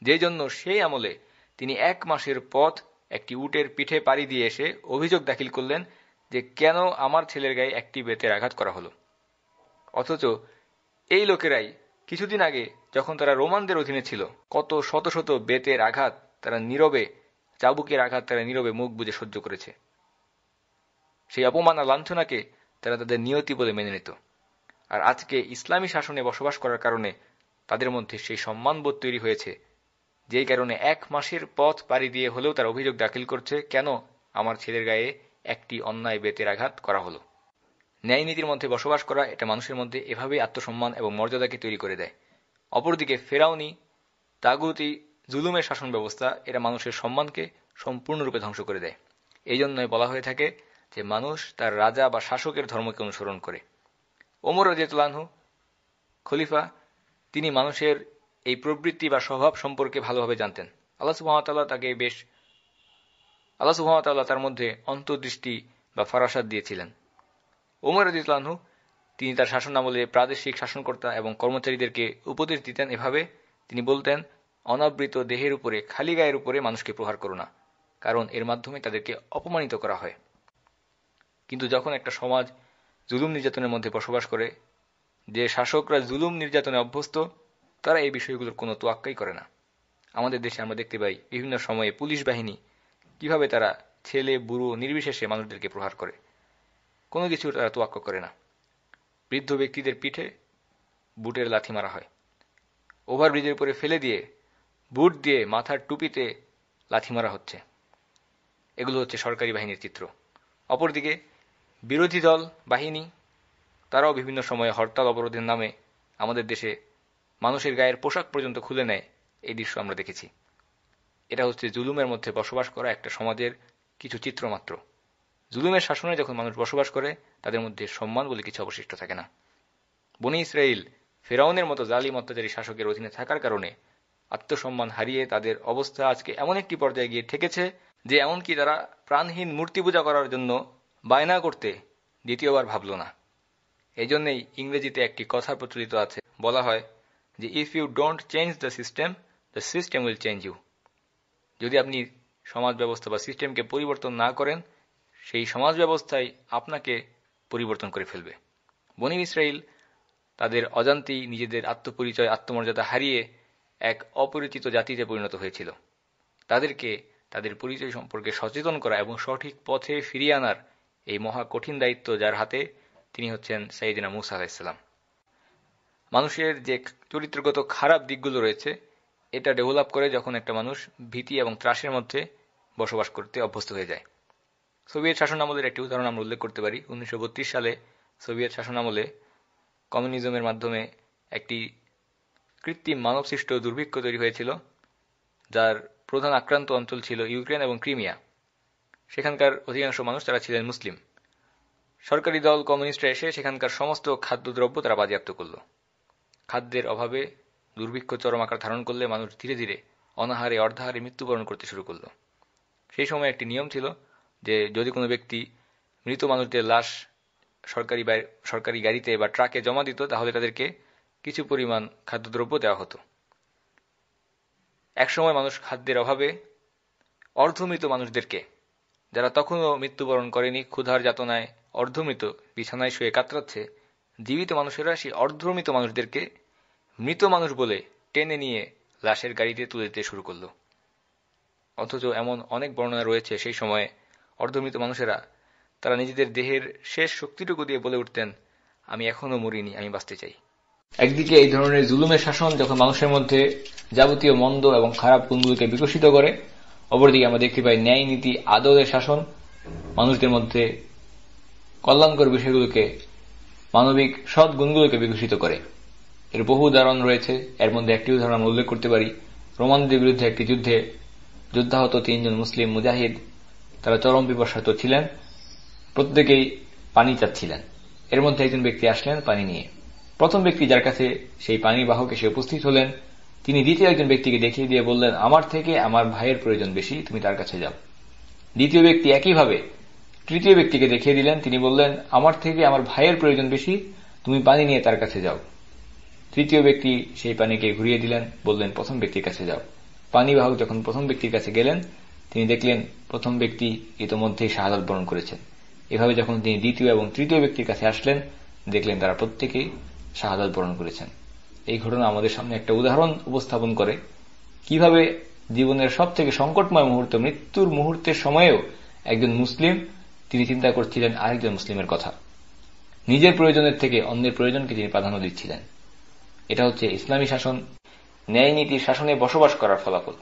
যে জন্য সেই আমলে তিনি এক মাসের পথ একটি উটের পিঠে পাড়ি দিয়ে এসে অভিযোগ দাখিল করলেন যে কেন আমার ছেলের গায়ে একটি বেতের আঘাত করা হলো অথচ এই লোকেরাই কিছুদিন আগে যখন তারা রোমানদের অধীনে ছিল কত শত শত বেতের আঘাত তারা নীরবে চাবুকের আঘাত তারা নীরবে মুখ বুঝে সহ্য করেছে সেই অপমান আর লাঞ্ছনাকে তারা তাদের নিয়তি বলে মেনে নিত আর আজকে ইসলামী শাসনে বসবাস করার কারণে তাদের মধ্যে সেই সম্মানবোধ তৈরি হয়েছে যেই কারণে এক মাসের পথ পাড়ি দিয়ে হলেও তার অভিযোগ দাখিল করছে কেন আমার ছেলের গায়ে একটি অন্যায় বেতের আঘাত করা হলো ন্যায় নীতির মধ্যে বসবাস করা এটা মানুষের মধ্যে এভাবেই আত্মসম্মান এবং মর্যাদাকে তৈরি করে দেয় অপরদিকে ফেরাউনি তাগুতি জুলুমের শাসন ব্যবস্থা এরা মানুষের সম্মানকে সম্পূর্ণরূপে ধ্বংস করে দেয় এই জন্যই বলা হয়ে থাকে যে মানুষ তার রাজা বা শাসকের ধর্মকে অনুসরণ করে ওমর রাজিয়াতলানহু খলিফা তিনি মানুষের এই প্রবৃত্তি বা স্বভাব সম্পর্কে ভালোভাবে জানতেন আল্লাহ সুহামতাল্লাহ তাকে বেশ আল্লাহ সুহামতাল্লাহ তার মধ্যে অন্তর্দৃষ্টি বা ফরাসাদ দিয়েছিলেন ওমর রাজিউল্লাহু তিনি তার শাসন আমলে প্রাদেশিক শাসনকর্তা এবং কর্মচারীদেরকে উপদেশ দিতেন এভাবে তিনি বলতেন অনাবৃত দেহের উপরে খালি গায়ের উপরে মানুষকে প্রহার করো না কারণ এর মাধ্যমে তাদেরকে অপমানিত করা হয় কিন্তু যখন একটা সমাজ জুলুম নির্যাতনের মধ্যে বসবাস করে যে শাসকরা জুলুম নির্যাতনে অভ্যস্ত তারা এই বিষয়গুলোর কোনো তোয়াক্কাই করে না আমাদের দেশে আমরা দেখতে পাই বিভিন্ন সময়ে পুলিশ বাহিনী কিভাবে তারা ছেলে বুড়ো নির্বিশেষে মানুষদেরকে প্রহার করে কোনো কিছুর তারা তোয়াক্ক করে না বৃদ্ধ ব্যক্তিদের পিঠে বুটের লাথি মারা হয় ওভারব্রিজের উপরে ফেলে দিয়ে বুট দিয়ে মাথার টুপিতে লাথি মারা হচ্ছে এগুলো হচ্ছে সরকারি বাহিনীর চিত্র অপরদিকে বিরোধী দল বাহিনী তারাও বিভিন্ন সময়ে হরতাল অবরোধের নামে আমাদের দেশে মানুষের গায়ের পোশাক পর্যন্ত খুলে নেয় এই দৃশ্য আমরা দেখেছি এটা হচ্ছে জুলুমের মধ্যে বসবাস করা একটা সমাজের কিছু চিত্রমাত্র জুলুমের শাসনে যখন মানুষ বসবাস করে তাদের মধ্যে সম্মান বলে কিছু অবশিষ্ট থাকে না বনি ইসরায়েল ফেরাউনের মতো জালিম অত্যাচারী শাসকের অধীনে থাকার কারণে আত্মসম্মান হারিয়ে তাদের অবস্থা আজকে এমন একটি পর্যায়ে গিয়ে ঠেকেছে যে এমনকি তারা প্রাণহীন মূর্তি পূজা করার জন্য বায়না করতে দ্বিতীয়বার ভাবল না এই জন্যেই ইংরেজিতে একটি কথা প্রচলিত আছে বলা হয় যে if you don't change the system the system will change you যদি আপনি সমাজ ব্যবস্থা বা সিস্টেমকে পরিবর্তন না করেন সেই সমাজ ব্যবস্থাই আপনাকে পরিবর্তন করে ফেলবে বনি ইসরায়েল তাদের অজান্তেই নিজেদের আত্মপরিচয় আত্মমর্যাদা হারিয়ে এক অপরিচিত জাতিতে পরিণত হয়েছিল তাদেরকে তাদের পরিচয় সম্পর্কে সচেতন করা এবং সঠিক পথে ফিরিয়ে আনার এই মহা কঠিন দায়িত্ব যার হাতে তিনি হচ্ছেন সাইদিনা মুসা আলাহিসাল্লাম মানুষের যে চরিত্রগত খারাপ দিকগুলো রয়েছে এটা ডেভেলপ করে যখন একটা মানুষ ভীতি এবং ত্রাসের মধ্যে বসবাস করতে অভ্যস্ত হয়ে যায় সোভিয়েত শাসনামলের একটি উদাহরণ আমরা উল্লেখ করতে পারি উনিশশো সালে সোভিয়েত শাসনামলে কমিউনিজমের মাধ্যমে একটি কৃত্রিম মানবসৃষ্ট দুর্ভিক্ষ তৈরি হয়েছিল যার প্রধান আক্রান্ত অঞ্চল ছিল ইউক্রেন এবং ক্রিমিয়া সেখানকার অধিকাংশ মানুষ তারা ছিলেন মুসলিম সরকারি দল কমিউনিস্টরা এসে সেখানকার সমস্ত খাদ্যদ্রব্য তারা বাজেয়াপ্ত করল খাদ্যের অভাবে দুর্ভিক্ষ চরম আকার ধারণ করলে মানুষ ধীরে ধীরে অনাহারে অর্ধাহারে মৃত্যুবরণ করতে শুরু করল সেই সময় একটি নিয়ম ছিল যে যদি কোনো ব্যক্তি মৃত মানুষদের লাশ সরকারি সরকারি গাড়িতে বা ট্রাকে জমা দিত তাহলে তাদেরকে কিছু পরিমাণ খাদ্যদ্রব্য দেওয়া হতো একসময় মানুষ খাদ্যের অভাবে অর্ধমৃত মানুষদেরকে যারা তখনও মৃত্যুবরণ করেনি ক্ষুধার যাতনায় অর্ধমৃত বিছানায় শুয়ে কাতরাচ্ছে জীবিত মানুষেরা সেই অর্ধমৃত মানুষদেরকে মৃত মানুষ বলে টেনে নিয়ে লাশের গাড়িতে তুলে দিতে শুরু করল অথচ এমন অনেক বর্ণনা রয়েছে সেই সময়ে অর্ধমৃত মানুষেরা তারা নিজেদের দেহের শেষ শক্তিটুকু দিয়ে বলে উঠতেন আমি এখনও মরিনি আমি বাঁচতে চাই একদিকে এই ধরনের জুলুমের শাসন যখন মানুষের মধ্যে যাবতীয় মন্দ এবং খারাপ গুণগুলোকে বিকশিত করে অপরদিকে আমরা দেখতে পাই ন্যায় নীতি আদলের শাসন মানুষদের মধ্যে কল্যাণকর বিষয়গুলোকে মানবিক সৎ গুণগুলোকে বিকশিত করে এর বহু উদাহরণ রয়েছে এর মধ্যে একটি উদাহরণ আমরা উল্লেখ করতে পারি রোমানদের বিরুদ্ধে একটি যুদ্ধে যুদ্ধাহত তিনজন মুসলিম মুজাহিদ তারা চরম বিবসাত ছিলেন প্রত্যেকেই পানি চাচ্ছিলেন এর মধ্যে একজন ব্যক্তি আসলেন পানি নিয়ে প্রথম ব্যক্তি যার কাছে সেই পানি বাহক এসে উপস্থিত হলেন তিনি দ্বিতীয় একজন ব্যক্তিকে দেখিয়ে দিয়ে বললেন আমার থেকে আমার ভাইয়ের প্রয়োজন বেশি তুমি তার কাছে যাও দ্বিতীয় ব্যক্তি একইভাবে তৃতীয় ব্যক্তিকে দেখিয়ে দিলেন তিনি বললেন আমার থেকে আমার ভাইয়ের প্রয়োজন বেশি তুমি পানি নিয়ে তার কাছে যাও তৃতীয় ব্যক্তি সেই পানিকে ঘুরিয়ে দিলেন বললেন প্রথম ব্যক্তির কাছে যাও পানি বাহক যখন প্রথম ব্যক্তির কাছে গেলেন তিনি দেখলেন প্রথম ব্যক্তি ইতোমধ্যেই শাহাদ বরণ করেছেন এভাবে যখন তিনি দ্বিতীয় এবং তৃতীয় ব্যক্তির কাছে আসলেন দেখলেন তারা প্রত্যেকেই শাহাদত বরণ করেছেন এই ঘটনা আমাদের সামনে একটা উদাহরণ উপস্থাপন করে কিভাবে জীবনের সব থেকে সংকটময় মুহূর্ত মৃত্যুর মুহূর্তের সময়েও একজন মুসলিম তিনি চিন্তা করছিলেন আরেকজন মুসলিমের কথা নিজের প্রয়োজনের থেকে অন্যের প্রয়োজনকে তিনি প্রাধান্য দিচ্ছিলেন এটা হচ্ছে ইসলামী শাসন ন্যায় নীতির শাসনে বসবাস করার ফলাফল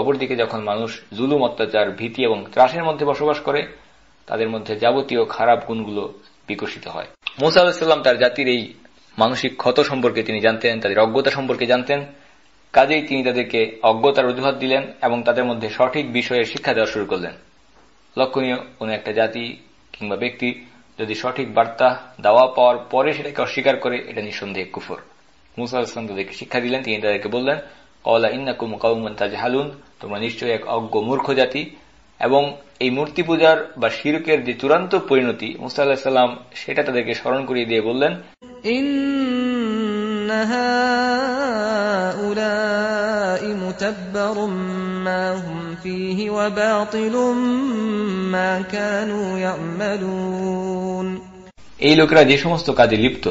অপরদিকে যখন মানুষ জুলুম অত্যাচার ভীতি এবং ত্রাসের মধ্যে বসবাস করে তাদের মধ্যে যাবতীয় খারাপ গুণগুলো বিকশিত হয় মুসা আলাহিসাল্লাম তার জাতির এই মানসিক ক্ষত সম্পর্কে তিনি জানতেন তাদের অজ্ঞতা সম্পর্কে জানতেন কাজেই তিনি তাদেরকে অজ্ঞতার অজুহাত দিলেন এবং তাদের মধ্যে সঠিক বিষয়ের শিক্ষা দেওয়া শুরু করলেন লক্ষণীয় কোনো একটা জাতি কিংবা ব্যক্তি যদি সঠিক বার্তা দেওয়া পাওয়ার পরে সেটাকে অস্বীকার করে এটা নিঃসন্দেহে কুফর মুসা ইসলাম তাদেরকে শিক্ষা দিলেন তিনি তাদেরকে বললেন কলা ইন্নাকুম কাউমন তাজহালুন তোমরা নিশ্চয়ই এক অজ্ঞ মূর্খ জাতি এবং এই মূর্তি পূজার বা শিরকের যে চূড়ান্ত পরিণতি মুসাল্লাহাম সেটা তাদেরকে স্মরণ করিয়ে দিয়ে বললেন এই লোকেরা যে সমস্ত কাজে লিপ্ত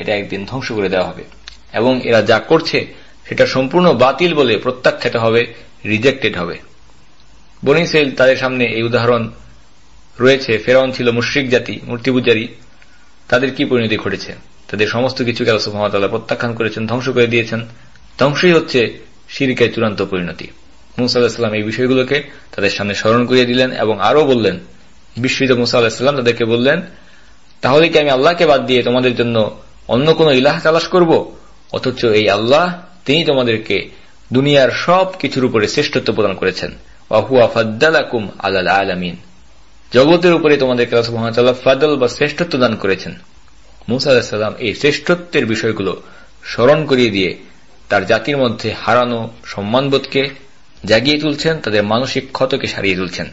এটা একদিন ধ্বংস করে দেওয়া হবে এবং এরা যা করছে সেটা সম্পূর্ণ বাতিল বলে প্রত্যাখ্যাত হবে রিজেক্টেড হবে বনিসেল তাদের সামনে এই উদাহরণ রয়েছে ফেরাউন ছিল মুশ্রিক জাতি মূর্তিপূজারী তাদের কি পরিণতি ঘটেছে তাদের সমস্ত কিছু আল্লাহ সুমতলা প্রত্যাখ্যান করেছেন ধ্বংস করে দিয়েছেন ধ্বংসই হচ্ছে সিরিকায় চূড়ান্ত পরিণতি মুসা এই বিষয়গুলোকে তাদের সামনে স্মরণ করিয়ে দিলেন এবং আরও বললেন বিস্মিত মুসা তাদেরকে বললেন তাহলে কি আমি আল্লাহকে বাদ দিয়ে তোমাদের জন্য অন্য কোন ইলাহ তালাশ করব অথচ এই আল্লাহ তিনি তোমাদেরকে দুনিয়ার সব কিছুর উপরে শ্রেষ্ঠত্ব প্রদান করেছেন ফাদ্দালাকুম আলাল আলামিন জগতের উপরে তোমাদেরকে ফাদল বা শ্রেষ্ঠত্ব দান করেছেন মুসা এই শ্রেষ্ঠত্বের বিষয়গুলো স্মরণ করিয়ে দিয়ে তার জাতির মধ্যে হারানো সম্মানবোধকে জাগিয়ে তুলছেন তাদের মানসিক ক্ষতকে সারিয়ে তুলছেন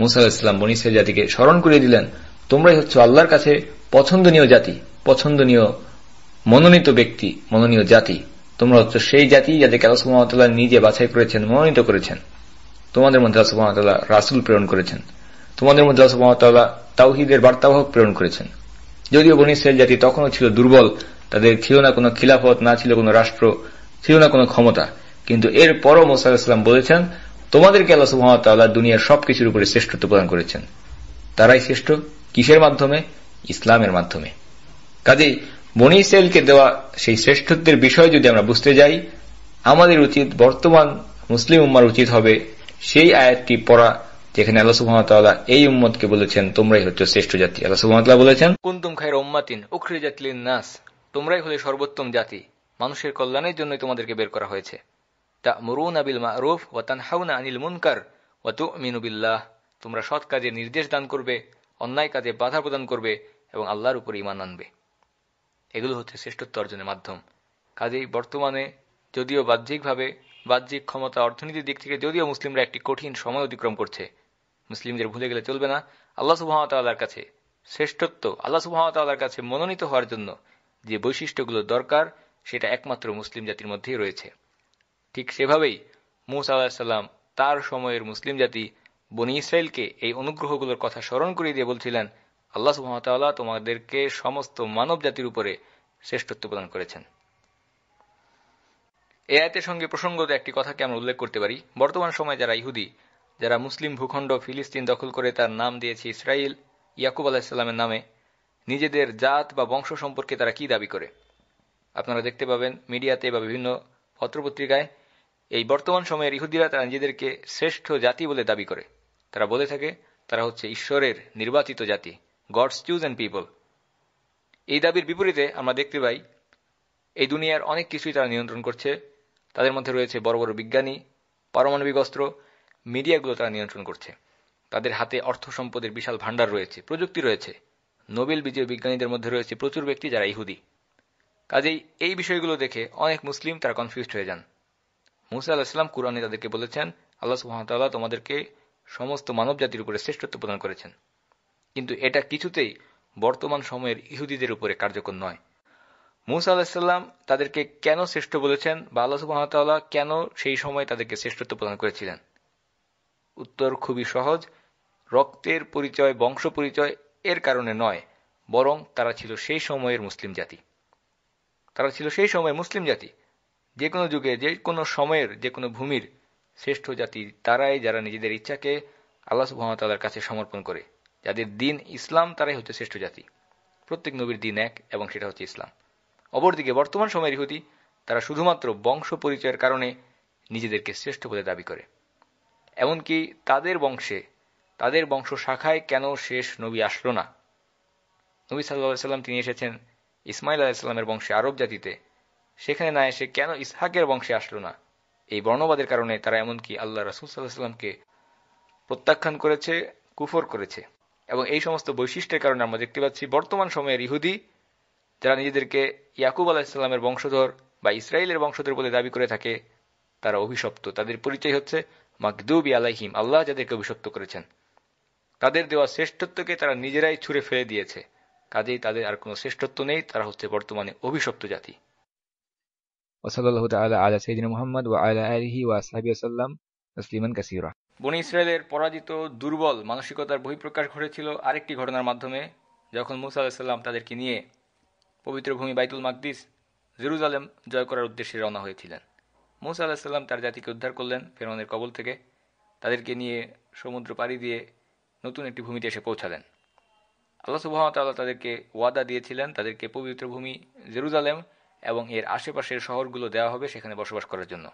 মুসা আলাহিসাল্লাম বনিসের জাতিকে স্মরণ করিয়ে দিলেন তোমরাই হচ্ছে আল্লাহর কাছে পছন্দনীয় জাতি পছন্দনীয় মনোনীত ব্যক্তি মনোনীয় জাতি তোমরা হচ্ছে সেই জাতি যাদেরকে আল্লাহ সুবাহতাল্লাহ নিজে বাছাই করেছেন মনোনীত করেছেন তোমাদের মধ্যে আল্লাহ সুবাহতাল্লাহ রাসুল প্রেরণ করেছেন তোমাদের মধ্যে আল্লাহ সুবাহতাল্লাহ তাওহিদের বার্তাবাহক প্রেরণ করেছেন যদিও বনি সেল জাতি তখনও ছিল দুর্বল তাদের ছিল না কোন খিলাফত না ছিল কোন রাষ্ট্র ছিল না কোন ক্ষমতা কিন্তু এর পরও মোসাল্লাহাম বলেছেন তোমাদেরকে আল্লাহ সুহামতাল্লাহ দুনিয়ার সবকিছুর উপরে শ্রেষ্ঠত্ব প্রদান করেছেন তারাই শ্রেষ্ঠ কিসের মাধ্যমে ইসলামের মাধ্যমে কাজেই বনি ইসরায়েলকে দেওয়া সেই শ্রেষ্ঠত্বের বিষয় যদি আমরা বুঝতে যাই আমাদের উচিত বর্তমান মুসলিম উম্মার উচিত হবে সেই আয়াতটি পড়া যেখানে আল্লাহ সুহামতাল্লাহ এই উম্মতকে বলেছেন তোমরাই হচ্ছে শ্রেষ্ঠ জাতি আল্লাহ সুহামতাল্লাহ বলেছেন কুন্তুম খায়ের উম্মাতিন উখরি জাতলিন নাস তোমরাই হলে সর্বোত্তম জাতি মানুষের কল্যাণের জন্যই তোমাদেরকে বের করা হয়েছে তা মরুন আবিল মারুফ ও তানহাউনা আনিল মুনকার ও তু মিনুবিল্লাহ তোমরা সৎ কাজে নির্দেশ দান করবে অন্যায় কাজে বাধা প্রদান করবে এবং আল্লাহর উপর ইমান আনবে এগুলো হচ্ছে শ্রেষ্ঠত্ব অর্জনের মাধ্যম কাজেই বর্তমানে যদিও বাহ্যিকভাবে বাহ্যিক ক্ষমতা অর্থনীতির দিক থেকে যদিও মুসলিমরা একটি কঠিন সময় অতিক্রম করছে মুসলিমদের ভুলে গেলে চলবে না আল্লাহ সুবাহতাল্লার কাছে শ্রেষ্ঠত্ব আল্লাহ সুবাহতাল্লার কাছে মনোনীত হওয়ার জন্য যে বৈশিষ্ট্যগুলো দরকার সেটা একমাত্র মুসলিম জাতির মধ্যেই রয়েছে ঠিক সেভাবেই মুসা আল্লাহ তার সময়ের মুসলিম জাতি বনি ইসরায়েলকে এই অনুগ্রহগুলোর কথা স্মরণ করিয়ে দিয়ে বলছিলেন আল্লাহ সুহামতাল্লাহ তোমাদেরকে সমস্ত মানব জাতির উপরে শ্রেষ্ঠত্ব প্রদান করেছেন এ আয়তের সঙ্গে প্রসঙ্গত একটি কথাকে আমরা উল্লেখ করতে পারি বর্তমান সময়ে যারা ইহুদি যারা মুসলিম ভূখণ্ড ফিলিস্তিন দখল করে তার নাম দিয়েছে ইসরায়েল ইয়াকুব আলাহিসাল্লামের নামে নিজেদের জাত বা বংশ সম্পর্কে তারা কি দাবি করে আপনারা দেখতে পাবেন মিডিয়াতে বা বিভিন্ন পত্রপত্রিকায় এই বর্তমান সময়ের ইহুদিরা তারা নিজেদেরকে শ্রেষ্ঠ জাতি বলে দাবি করে তারা বলে থাকে তারা হচ্ছে ঈশ্বরের নির্বাচিত জাতি গডস চুজেন পিপল এই দাবির বিপরীতে আমরা দেখতে পাই এই দুনিয়ার অনেক কিছুই তারা নিয়ন্ত্রণ করছে তাদের মধ্যে রয়েছে বড় বড় বিজ্ঞানী পারমাণবিক অস্ত্র মিডিয়াগুলো তারা নিয়ন্ত্রণ করছে তাদের হাতে অর্থ সম্পদের বিশাল ভাণ্ডার রয়েছে প্রযুক্তি রয়েছে নোবেল বিজয় বিজ্ঞানীদের মধ্যে রয়েছে প্রচুর ব্যক্তি যারা ইহুদি কাজেই এই বিষয়গুলো দেখে অনেক মুসলিম তারা কনফিউজ হয়ে যান মুসা আল্লাহ ইসলাম কুরআনে তাদেরকে বলেছেন আল্লাহ সুহামতাল্লাহ তোমাদেরকে সমস্ত মানব জাতির উপরে শ্রেষ্ঠত্ব প্রদান করেছেন কিন্তু এটা কিছুতেই বর্তমান সময়ের ইহুদিদের উপরে কার্যকর নয় মুসা আলাহিসাল্লাম তাদেরকে কেন শ্রেষ্ঠ বলেছেন বা আল্লাহ সুবাহতাল্লাহ কেন সেই সময় তাদেরকে শ্রেষ্ঠত্ব প্রদান করেছিলেন উত্তর খুবই সহজ রক্তের পরিচয় বংশ পরিচয় এর কারণে নয় বরং তারা ছিল সেই সময়ের মুসলিম জাতি তারা ছিল সেই সময়ের মুসলিম জাতি যে কোনো যুগে যে কোনো সময়ের যে কোনো ভূমির শ্রেষ্ঠ জাতি তারাই যারা নিজেদের ইচ্ছাকে আল্লাহ সুহামতাল্লার কাছে সমর্পণ করে যাদের দিন ইসলাম তারাই হচ্ছে শ্রেষ্ঠ জাতি প্রত্যেক নবীর দিন এক এবং সেটা হচ্ছে ইসলাম অপরদিকে বর্তমান সময়ের ইহুদি তারা শুধুমাত্র বংশ পরিচয়ের কারণে নিজেদেরকে শ্রেষ্ঠ বলে দাবি করে এমনকি তাদের বংশে তাদের বংশ শাখায় কেন শেষ নবী আসলো না নবী সাল্লা সাল্লাম তিনি এসেছেন ইসমাইল আলাইসাল্লামের বংশে আরব জাতিতে সেখানে না এসে কেন ইসহাকের বংশে আসলো না এই বর্ণবাদের কারণে তারা এমনকি আল্লাহ রাসুল সাল্লাহ সাল্লামকে প্রত্যাখ্যান করেছে কুফর করেছে এবং এই সমস্ত বৈশিষ্ট্যের কারণে আমরা দেখতে পাচ্ছি বর্তমান সময়ের ইহুদি যারা নিজেদেরকে ইয়াকুব আলাহিসাল্লামের বংশধর বা ইসরায়েলের বংশধর বলে দাবি করে থাকে তারা অভিশপ্ত তাদের পরিচয় হচ্ছে মাকদুবি আলাইহিম আল্লাহ যাদেরকে অভিশপ্ত করেছেন তাদের দেওয়া শ্রেষ্ঠত্বকে তারা নিজেরাই ছুড়ে ফেলে দিয়েছে কাজেই তাদের আর কোনো শ্রেষ্ঠত্ব নেই তারা হচ্ছে বর্তমানে অভিশপ্ত জাতি ওসলাল্লাহ আল্লাহ আল্লাহ সঈদিন মোহাম্মদ ও আল্লাহ আলহি ওয়া সাহাবি আসাল্লাম তসলিমান কাসিরা বনি ইসরায়েলের পরাজিত দুর্বল মানসিকতার বহিঃপ্রকাশ ঘটেছিল আরেকটি ঘটনার মাধ্যমে যখন মুসা আলাহিসাল্লাম তাদেরকে নিয়ে পবিত্র ভূমি বাইতুল মাকদিস জেরুজালেম জয় করার উদ্দেশ্যে রওনা হয়েছিলেন মুসা আলাহিসাল্লাম তার জাতিকে উদ্ধার করলেন ফেরনের কবল থেকে তাদেরকে নিয়ে সমুদ্র পাড়ি দিয়ে নতুন একটি ভূমিতে এসে পৌঁছালেন আল্লাহ সুবাহতাল্লাহ তাদেরকে ওয়াদা দিয়েছিলেন তাদেরকে পবিত্র ভূমি জেরুজালেম এবং এর আশেপাশের শহরগুলো দেওয়া হবে সেখানে বসবাস করার জন্য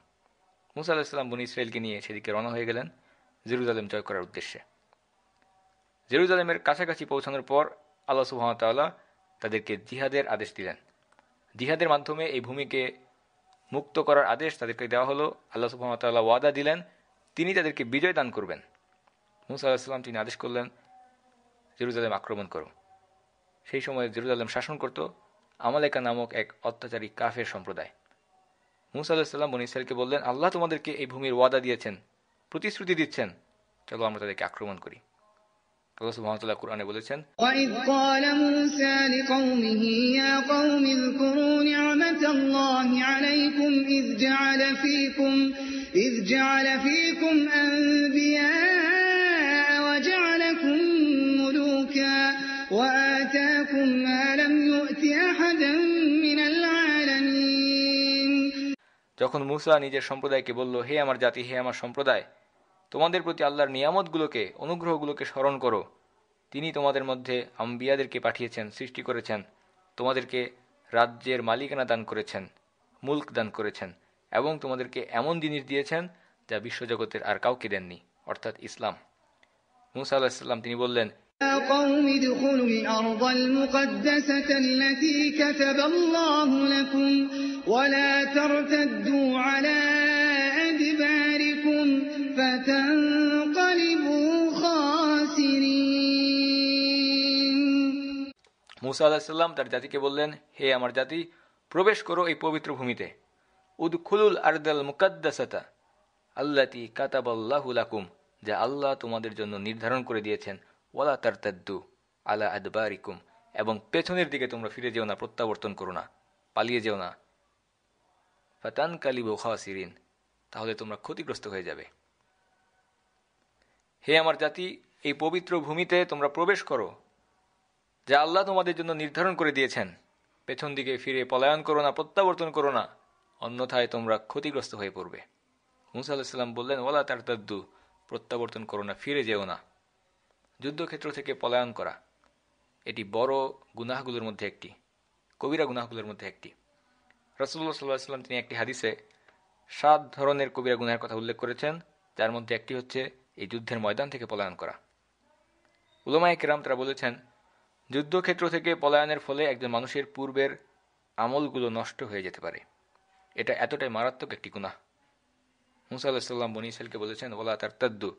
মুসা আলাহিসাল্লাম বনি ইসরায়েলকে নিয়ে সেদিকে রওনা হয়ে গেলেন জেরুজালেম জয় করার উদ্দেশ্যে জেরুজালেমের কাছাকাছি পৌঁছানোর পর আল্লাহ সুহামতাল্লাহ তাদেরকে জিহাদের আদেশ দিলেন জিহাদের মাধ্যমে এই ভূমিকে মুক্ত করার আদেশ তাদেরকে দেওয়া হলো আল্লাহ সুহামতাল্লাহ ওয়াদা দিলেন তিনি তাদেরকে বিজয় দান করবেন মুসা আল্লাহ তিনি আদেশ করলেন জেরুজালেম আক্রমণ করো সেই সময় জেরুজালেম শাসন করত আমালেকা নামক এক অত্যাচারী কাফের সম্প্রদায় মুসা আল্লাহ সাল্লাম বন বললেন আল্লাহ তোমাদেরকে এই ভূমির ওয়াদা দিয়েছেন প্রতিশ্রুতি দিচ্ছেন চলো আমরা তাদেরকে আক্রমণ করি আল্লাহ সুবহানাহু কোরআনে বলেছেন ওয়াইদ ক্বালা মূসা লিকওমিহি ইয়া কওমি যকুরু নি'মাতাল্লাহি আলাইকুম ইয জা'আলা ফীকুম إذ جعل فيكم أنبياء وجعلكم ملوكا وآتاكم ما لم يؤت أحدا যখন মুসা নিজের সম্প্রদায়কে বলল হে আমার জাতি হে আমার সম্প্রদায় তোমাদের প্রতি আল্লাহর নিয়ামতগুলোকে অনুগ্রহগুলোকে স্মরণ করো তিনি তোমাদের মধ্যে আম্বিয়াদেরকে পাঠিয়েছেন সৃষ্টি করেছেন তোমাদেরকে রাজ্যের মালিকানা দান করেছেন মুল্ক দান করেছেন এবং তোমাদেরকে এমন জিনিস দিয়েছেন যা বিশ্বজগতের আর কাউকে দেননি অর্থাৎ ইসলাম মুসা আল্লাহ তিনি বললেন قوم ادخلوا الأرض المقدسة التي كتب الله لكم ولا ترتدوا على أدباركم فتنقلبوا خاسرين মুসা আলাহিসাল্লাম তার জাতিকে বললেন হে আমার জাতি প্রবেশ করো এই পবিত্র ভূমিতে উদ্খুলুল আর্দাল মুকাদ্দাসাতা আল্লাতি লাকুম যা আল্লাহ তোমাদের জন্য নির্ধারণ করে দিয়েছেন ওয়ালা তাদ্দু আলা আদবারিকুম এবং পেছনের দিকে তোমরা ফিরে যেও না প্রত্যাবর্তন করো না পালিয়ে যেও না ফাতান কালিব সিরিন তাহলে তোমরা ক্ষতিগ্রস্ত হয়ে যাবে হে আমার জাতি এই পবিত্র ভূমিতে তোমরা প্রবেশ করো যা আল্লাহ তোমাদের জন্য নির্ধারণ করে দিয়েছেন পেছন দিকে ফিরে পলায়ন করো না প্রত্যাবর্তন করো না অন্যথায় তোমরা ক্ষতিগ্রস্ত হয়ে পড়বে মুসা আল্লাহ সাল্লাম বললেন ওলা তার তাদ্দু প্রত্যাবর্তন করো না ফিরে যেও না যুদ্ধক্ষেত্র থেকে পলায়ন করা এটি বড় গুনাহগুলোর মধ্যে একটি কবিরা গুনাহগুলোর মধ্যে একটি রসুল্লাহ সাল্লাহ সাল্লাম তিনি একটি হাদিসে সাত ধরনের কবিরা গুনাহের কথা উল্লেখ করেছেন যার মধ্যে একটি হচ্ছে এই যুদ্ধের ময়দান থেকে পলায়ন করা উলোমায় কেরাম তারা বলেছেন যুদ্ধক্ষেত্র থেকে পলায়নের ফলে একজন মানুষের পূর্বের আমলগুলো নষ্ট হয়ে যেতে পারে এটা এতটাই মারাত্মক একটি গুণা মুসা আল্লাহ সাল্লাম বনিসালকে বলেছেন ওলা তার তাদ্দু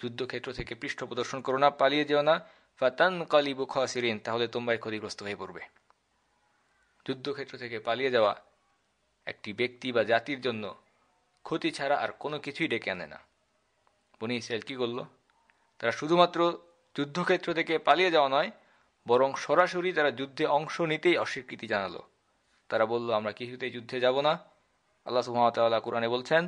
যুদ্ধক্ষেত্র থেকে পৃষ্ঠ প্রদর্শন করো না পালিয়ে যেও না ফাতান কালিবু খাসিরিন তাহলে তোমরাই ক্ষতিগ্রস্ত হয়ে পড়বে যুদ্ধক্ষেত্র থেকে পালিয়ে যাওয়া একটি ব্যক্তি বা জাতির জন্য ক্ষতি ছাড়া আর কোনো কিছুই ডেকে আনে না বনি ইসরায়েল কী করল তারা শুধুমাত্র যুদ্ধক্ষেত্র থেকে পালিয়ে যাওয়া নয় বরং সরাসরি তারা যুদ্ধে অংশ নিতেই অস্বীকৃতি জানালো তারা বলল আমরা কিছুতেই যুদ্ধে যাব না আল্লাহ সুহামতাল্লাহ কোরআনে বলছেন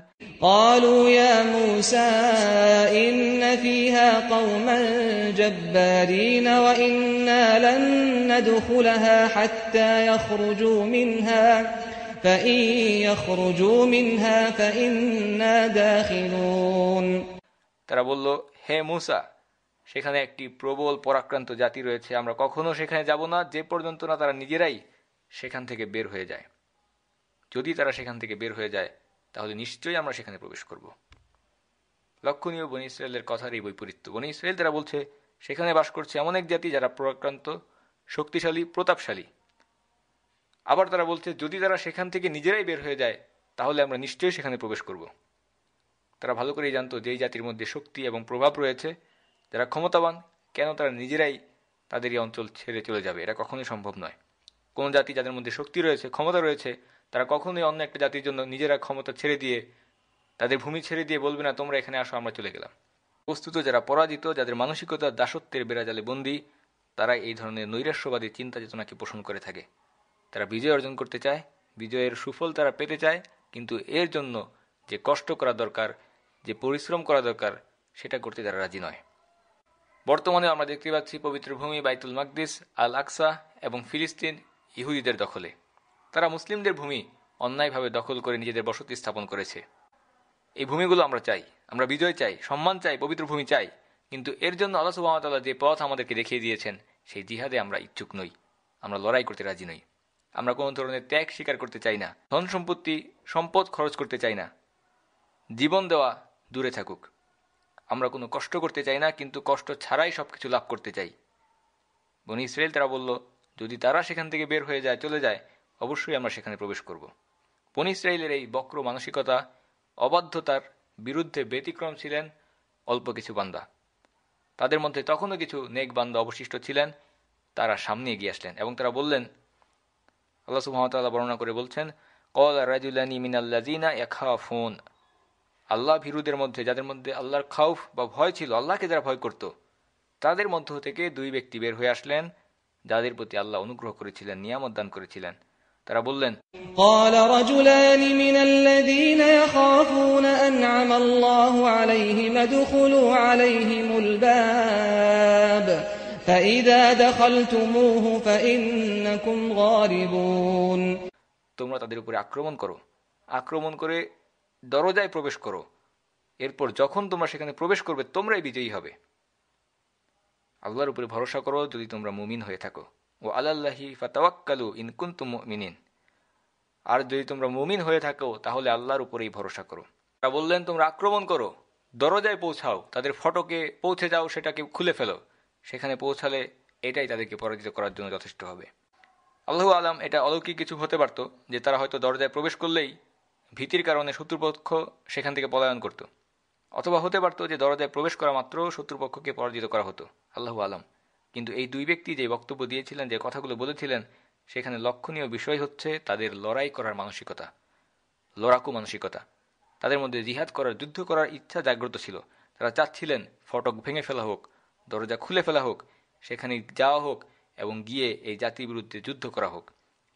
তারা বলল হে মুসা সেখানে একটি প্রবল পরাক্রান্ত জাতি রয়েছে আমরা কখনো সেখানে যাব না যে পর্যন্ত না তারা নিজেরাই সেখান থেকে বের হয়ে যায় যদি তারা সেখান থেকে বের হয়ে যায় তাহলে নিশ্চয়ই আমরা সেখানে প্রবেশ করব লক্ষণীয় বনি ইসরায়েলের কথার এই বৈপরীত্য বনি ইসরায়েল তারা বলছে সেখানে বাস করছে এমন এক জাতি যারা প্রাক্রান্ত শক্তিশালী প্রতাপশালী আবার তারা বলছে যদি তারা সেখান থেকে নিজেরাই বের হয়ে যায় তাহলে আমরা নিশ্চয়ই সেখানে প্রবেশ করব তারা ভালো করেই জানতো যেই জাতির মধ্যে শক্তি এবং প্রভাব রয়েছে যারা ক্ষমতাবান কেন তারা নিজেরাই তাদের এই অঞ্চল ছেড়ে চলে যাবে এটা কখনোই সম্ভব নয় কোন জাতি যাদের মধ্যে শক্তি রয়েছে ক্ষমতা রয়েছে তারা কখনোই অন্য একটা জাতির জন্য নিজেরা ক্ষমতা ছেড়ে দিয়ে তাদের ভূমি ছেড়ে দিয়ে বলবে না তোমরা এখানে আসো আমরা চলে গেলাম বস্তুত যারা পরাজিত যাদের মানসিকতা দাসত্বের বেড়াজালে বন্দী তারা এই ধরনের নৈরাশ্যবাদী চিন্তা চেতনাকে পোষণ করে থাকে তারা বিজয় অর্জন করতে চায় বিজয়ের সুফল তারা পেতে চায় কিন্তু এর জন্য যে কষ্ট করা দরকার যে পরিশ্রম করা দরকার সেটা করতে তারা রাজি নয় বর্তমানে আমরা দেখতে পাচ্ছি পবিত্র ভূমি বাইতুল মাকদিস আল আকসা এবং ফিলিস্তিন ইহুদিদের দখলে তারা মুসলিমদের ভূমি অন্যায়ভাবে দখল করে নিজেদের বসতি স্থাপন করেছে এই ভূমিগুলো আমরা চাই আমরা বিজয় চাই সম্মান চাই পবিত্র ভূমি চাই কিন্তু এর জন্য আল্লাহ সুবাহতাল্লাহ যে পথ আমাদেরকে দেখিয়ে দিয়েছেন সেই জিহাদে আমরা ইচ্ছুক নই আমরা লড়াই করতে রাজি নই আমরা কোনো ধরনের ত্যাগ স্বীকার করতে চাই না ধন সম্পত্তি সম্পদ খরচ করতে চাই না জীবন দেওয়া দূরে থাকুক আমরা কোনো কষ্ট করতে চাই না কিন্তু কষ্ট ছাড়াই সব কিছু লাভ করতে চাই বনি ইসরায়েল তারা বলল যদি তারা সেখান থেকে বের হয়ে যায় চলে যায় অবশ্যই আমরা সেখানে প্রবেশ করব বনি ইসরায়েলের এই বক্র মানসিকতা অবাধ্যতার বিরুদ্ধে ব্যতিক্রম ছিলেন অল্প কিছু বান্দা তাদের মধ্যে তখনও কিছু নেক বান্দা অবশিষ্ট ছিলেন তারা সামনে এগিয়ে আসলেন এবং তারা বললেন আল্লাহ সুহামতাল্লাহ বর্ণনা করে বলছেন কল রাজুলানি মিনাল্লাজিনা এখা ফোন আল্লাহ ভিরুদের মধ্যে যাদের মধ্যে আল্লাহর খাউফ বা ভয় ছিল আল্লাহকে যারা ভয় করত তাদের মধ্য থেকে দুই ব্যক্তি বের হয়ে আসলেন যাদের প্রতি আল্লাহ অনুগ্রহ করেছিলেন নিয়ামত দান করেছিলেন তারা বললেন قال رجلان من الذين يخافون الله عليهم ادخلوا عليهم الباب دخلتموه তোমরা তাদের উপরে আক্রমণ করো আক্রমণ করে দরজায় প্রবেশ করো এরপর যখন তোমরা সেখানে প্রবেশ করবে তোমরাই বিজয়ী হবে আল্লাহর উপরে ভরসা করো যদি তোমরা মুমিন হয়ে থাকো ও আল্লাহি ফাতাওয়াক্কালু ইনকুন্তু মিনিন আর যদি তোমরা মুমিন হয়ে থাকো তাহলে আল্লাহর উপরেই ভরসা করো তা বললেন তোমরা আক্রমণ করো দরজায় পৌঁছাও তাদের ফটকে পৌঁছে যাও সেটাকে খুলে ফেলো সেখানে পৌঁছালে এটাই তাদেরকে পরাজিত করার জন্য যথেষ্ট হবে আল্লাহ আলাম এটা অলৌকিক কিছু হতে পারত যে তারা হয়তো দরজায় প্রবেশ করলেই ভীতির কারণে শত্রুপক্ষ সেখান থেকে পলায়ন করত অথবা হতে পারত যে দরজায় প্রবেশ করা মাত্র শত্রুপক্ষকে পরাজিত করা হতো আল্লাহ আলম কিন্তু এই দুই ব্যক্তি যে বক্তব্য দিয়েছিলেন যে কথাগুলো বলেছিলেন সেখানে লক্ষণীয় বিষয় হচ্ছে তাদের লড়াই করার মানসিকতা লড়াকু মানসিকতা তাদের মধ্যে জিহাদ করার যুদ্ধ করার ইচ্ছা জাগ্রত ছিল তারা চাচ্ছিলেন ফটক ভেঙে ফেলা হোক দরজা খুলে ফেলা হোক সেখানে যাওয়া হোক এবং গিয়ে এই জাতির বিরুদ্ধে যুদ্ধ করা হোক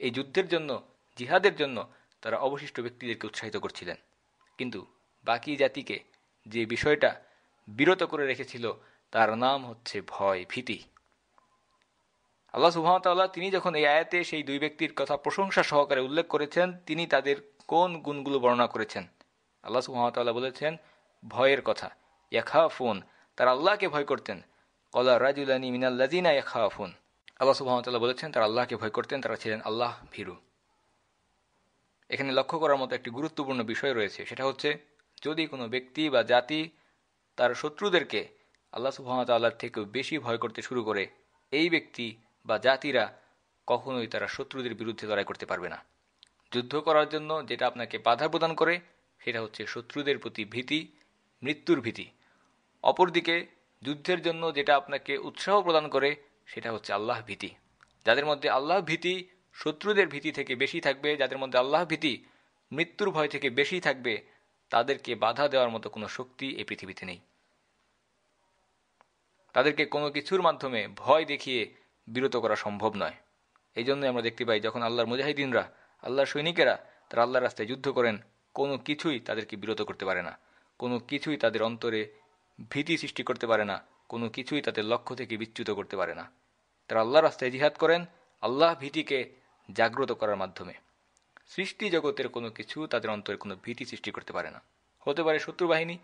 এই যুদ্ধের জন্য জিহাদের জন্য তারা অবশিষ্ট ব্যক্তিদেরকে উৎসাহিত করছিলেন কিন্তু বাকি জাতিকে যে বিষয়টা বিরত করে রেখেছিল তার নাম হচ্ছে ভয় ভীতি আল্লাহ সুহামতাল্লাহ তিনি যখন এই আয়াতে সেই দুই ব্যক্তির কথা প্রশংসা সহকারে উল্লেখ করেছেন তিনি তাদের কোন গুণগুলো বর্ণনা করেছেন আল্লাহ সুহামতাল্লাহ বলেছেন ভয়ের কথা ইয়াখা ফোন তারা আল্লাহকে ভয় করতেন কলা রাজুলানি মিনাল্লাজিনা ইয়াখা ফোন আল্লাহ সুহামতাল্লাহ বলেছেন তারা আল্লাহকে ভয় করতেন তারা ছিলেন আল্লাহ ভীরু এখানে লক্ষ্য করার মতো একটি গুরুত্বপূর্ণ বিষয় রয়েছে সেটা হচ্ছে যদি কোনো ব্যক্তি বা জাতি তার শত্রুদেরকে আল্লাহ সুহামতাল্লাহ থেকে বেশি ভয় করতে শুরু করে এই ব্যক্তি বা জাতিরা কখনোই তারা শত্রুদের বিরুদ্ধে লড়াই করতে পারবে না যুদ্ধ করার জন্য যেটা আপনাকে বাধা প্রদান করে সেটা হচ্ছে শত্রুদের প্রতি ভীতি মৃত্যুর ভীতি অপরদিকে যুদ্ধের জন্য যেটা আপনাকে উৎসাহ প্রদান করে সেটা হচ্ছে আল্লাহ ভীতি যাদের মধ্যে আল্লাহ ভীতি শত্রুদের ভীতি থেকে বেশি থাকবে যাদের মধ্যে আল্লাহ ভীতি মৃত্যুর ভয় থেকে বেশি থাকবে তাদেরকে বাধা দেওয়ার মতো কোনো শক্তি এই পৃথিবীতে নেই তাদেরকে কোনো কিছুর মাধ্যমে ভয় দেখিয়ে বিরত করা সম্ভব নয় এই জন্যই আমরা দেখতে পাই যখন আল্লাহর মুজাহিদিনরা আল্লাহর সৈনিকেরা তারা আল্লাহর রাস্তায় যুদ্ধ করেন কোনো কিছুই তাদেরকে বিরত করতে পারে না কোনো কিছুই তাদের অন্তরে ভীতি সৃষ্টি করতে পারে না কোনো কিছুই তাদের লক্ষ্য থেকে বিচ্যুত করতে পারে না তারা আল্লাহর রাস্তায় জিহাদ করেন আল্লাহ ভীতিকে জাগ্রত করার মাধ্যমে সৃষ্টি জগতের কোনো কিছু তাদের অন্তরে কোনো ভীতি সৃষ্টি করতে পারে না হতে পারে শত্রু বাহিনী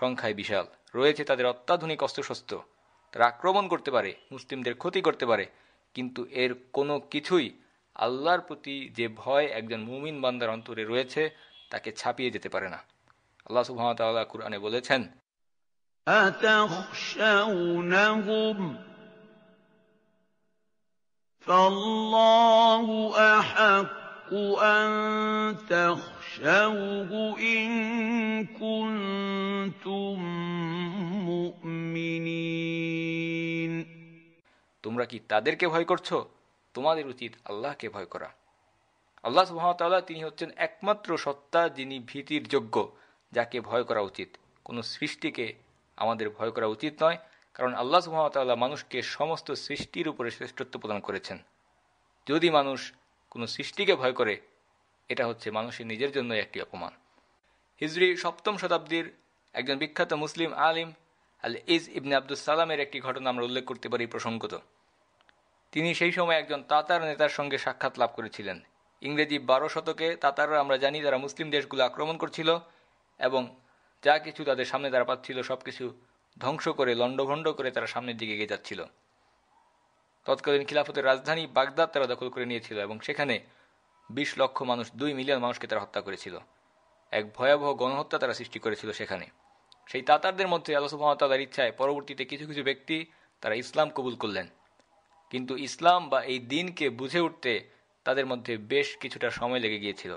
সংখ্যায় বিশাল রয়েছে তাদের অত্যাধুনিক অস্ত্রশস্ত্র তারা আক্রমণ করতে পারে মুসলিমদের ক্ষতি করতে পারে কিন্তু এর কোনো কিছুই আল্লাহর প্রতি যে ভয় একজন মুমিন বান্দার অন্তরে রয়েছে তাকে ছাপিয়ে যেতে পারে না আল্লাহ সুহামতাল্লাহ কুরআনে বলেছেন فالله أحق أَن تَخْشَوْهُ إِن كُنتُم مُّؤْمِنِينَ তোমরা কি তাদেরকে ভয় করছো তোমাদের উচিত আল্লাহকে ভয় করা আল্লাহ সুহামতাল্লাহ তিনি হচ্ছেন একমাত্র সত্তা যিনি ভীতির যোগ্য যাকে ভয় করা উচিত কোনো সৃষ্টিকে আমাদের ভয় করা উচিত নয় কারণ আল্লাহ সুহামতাল্লাহ মানুষকে সমস্ত সৃষ্টির উপরে শ্রেষ্ঠত্ব প্রদান করেছেন যদি মানুষ কোনো সৃষ্টিকে ভয় করে এটা হচ্ছে মানুষের নিজের জন্য একটি অপমান হিজরি সপ্তম শতাব্দীর একজন বিখ্যাত মুসলিম আলিম আল ইজ ইবনে আব্দুল সালামের একটি ঘটনা আমরা উল্লেখ করতে পারি প্রসঙ্গত তিনি সেই সময় একজন তাতার নেতার সঙ্গে সাক্ষাৎ লাভ করেছিলেন ইংরেজি বারো শতকে তাতাররা আমরা জানি তারা মুসলিম দেশগুলো আক্রমণ করছিল এবং যা কিছু তাদের সামনে তারা পাচ্ছিল সব কিছু ধ্বংস করে লণ্ডভণ্ড করে তারা সামনের দিকে এগিয়ে যাচ্ছিল তৎকালীন খিলাফতের রাজধানী বাগদাদ তারা দখল করে নিয়েছিল এবং সেখানে ২০ লক্ষ মানুষ দুই মিলিয়ন মানুষকে তারা হত্যা করেছিল এক ভয়াবহ গণহত্যা তারা সৃষ্টি করেছিল সেখানে সেই তাতারদের মধ্যে আলোসুফতালার ইচ্ছায় পরবর্তীতে কিছু কিছু ব্যক্তি তারা ইসলাম কবুল করলেন কিন্তু ইসলাম বা এই দিনকে বুঝে উঠতে তাদের মধ্যে বেশ কিছুটা সময় লেগে গিয়েছিল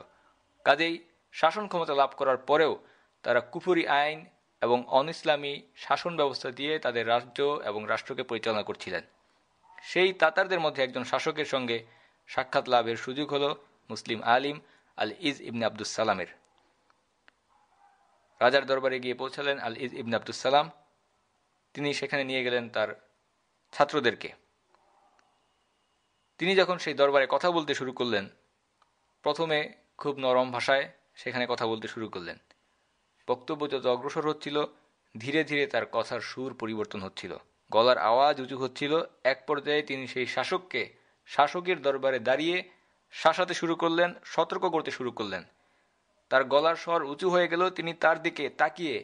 কাজেই শাসন ক্ষমতা লাভ করার পরেও তারা কুফুরি আইন এবং অন ইসলামী শাসন ব্যবস্থা দিয়ে তাদের রাজ্য এবং রাষ্ট্রকে পরিচালনা করছিলেন সেই তাতারদের মধ্যে একজন শাসকের সঙ্গে সাক্ষাৎ লাভের সুযোগ হল মুসলিম আলিম আল ইজ ইবনে আব্দুস সালামের রাজার দরবারে গিয়ে পৌঁছালেন আল ইজ ইবনে আব্দুস সালাম তিনি সেখানে নিয়ে গেলেন তার ছাত্রদেরকে তিনি যখন সেই দরবারে কথা বলতে শুরু করলেন প্রথমে খুব নরম ভাষায় সেখানে কথা বলতে শুরু করলেন বক্তব্য যত অগ্রসর হচ্ছিল ধীরে ধীরে তার কথার সুর পরিবর্তন হচ্ছিল গলার আওয়াজ উঁচু হচ্ছিল এক পর্যায়ে তিনি সেই শাসককে শাসকের দরবারে দাঁড়িয়ে শাসাতে শুরু করলেন সতর্ক করতে শুরু করলেন তার গলার স্বর উঁচু হয়ে গেল তিনি তার দিকে তাকিয়ে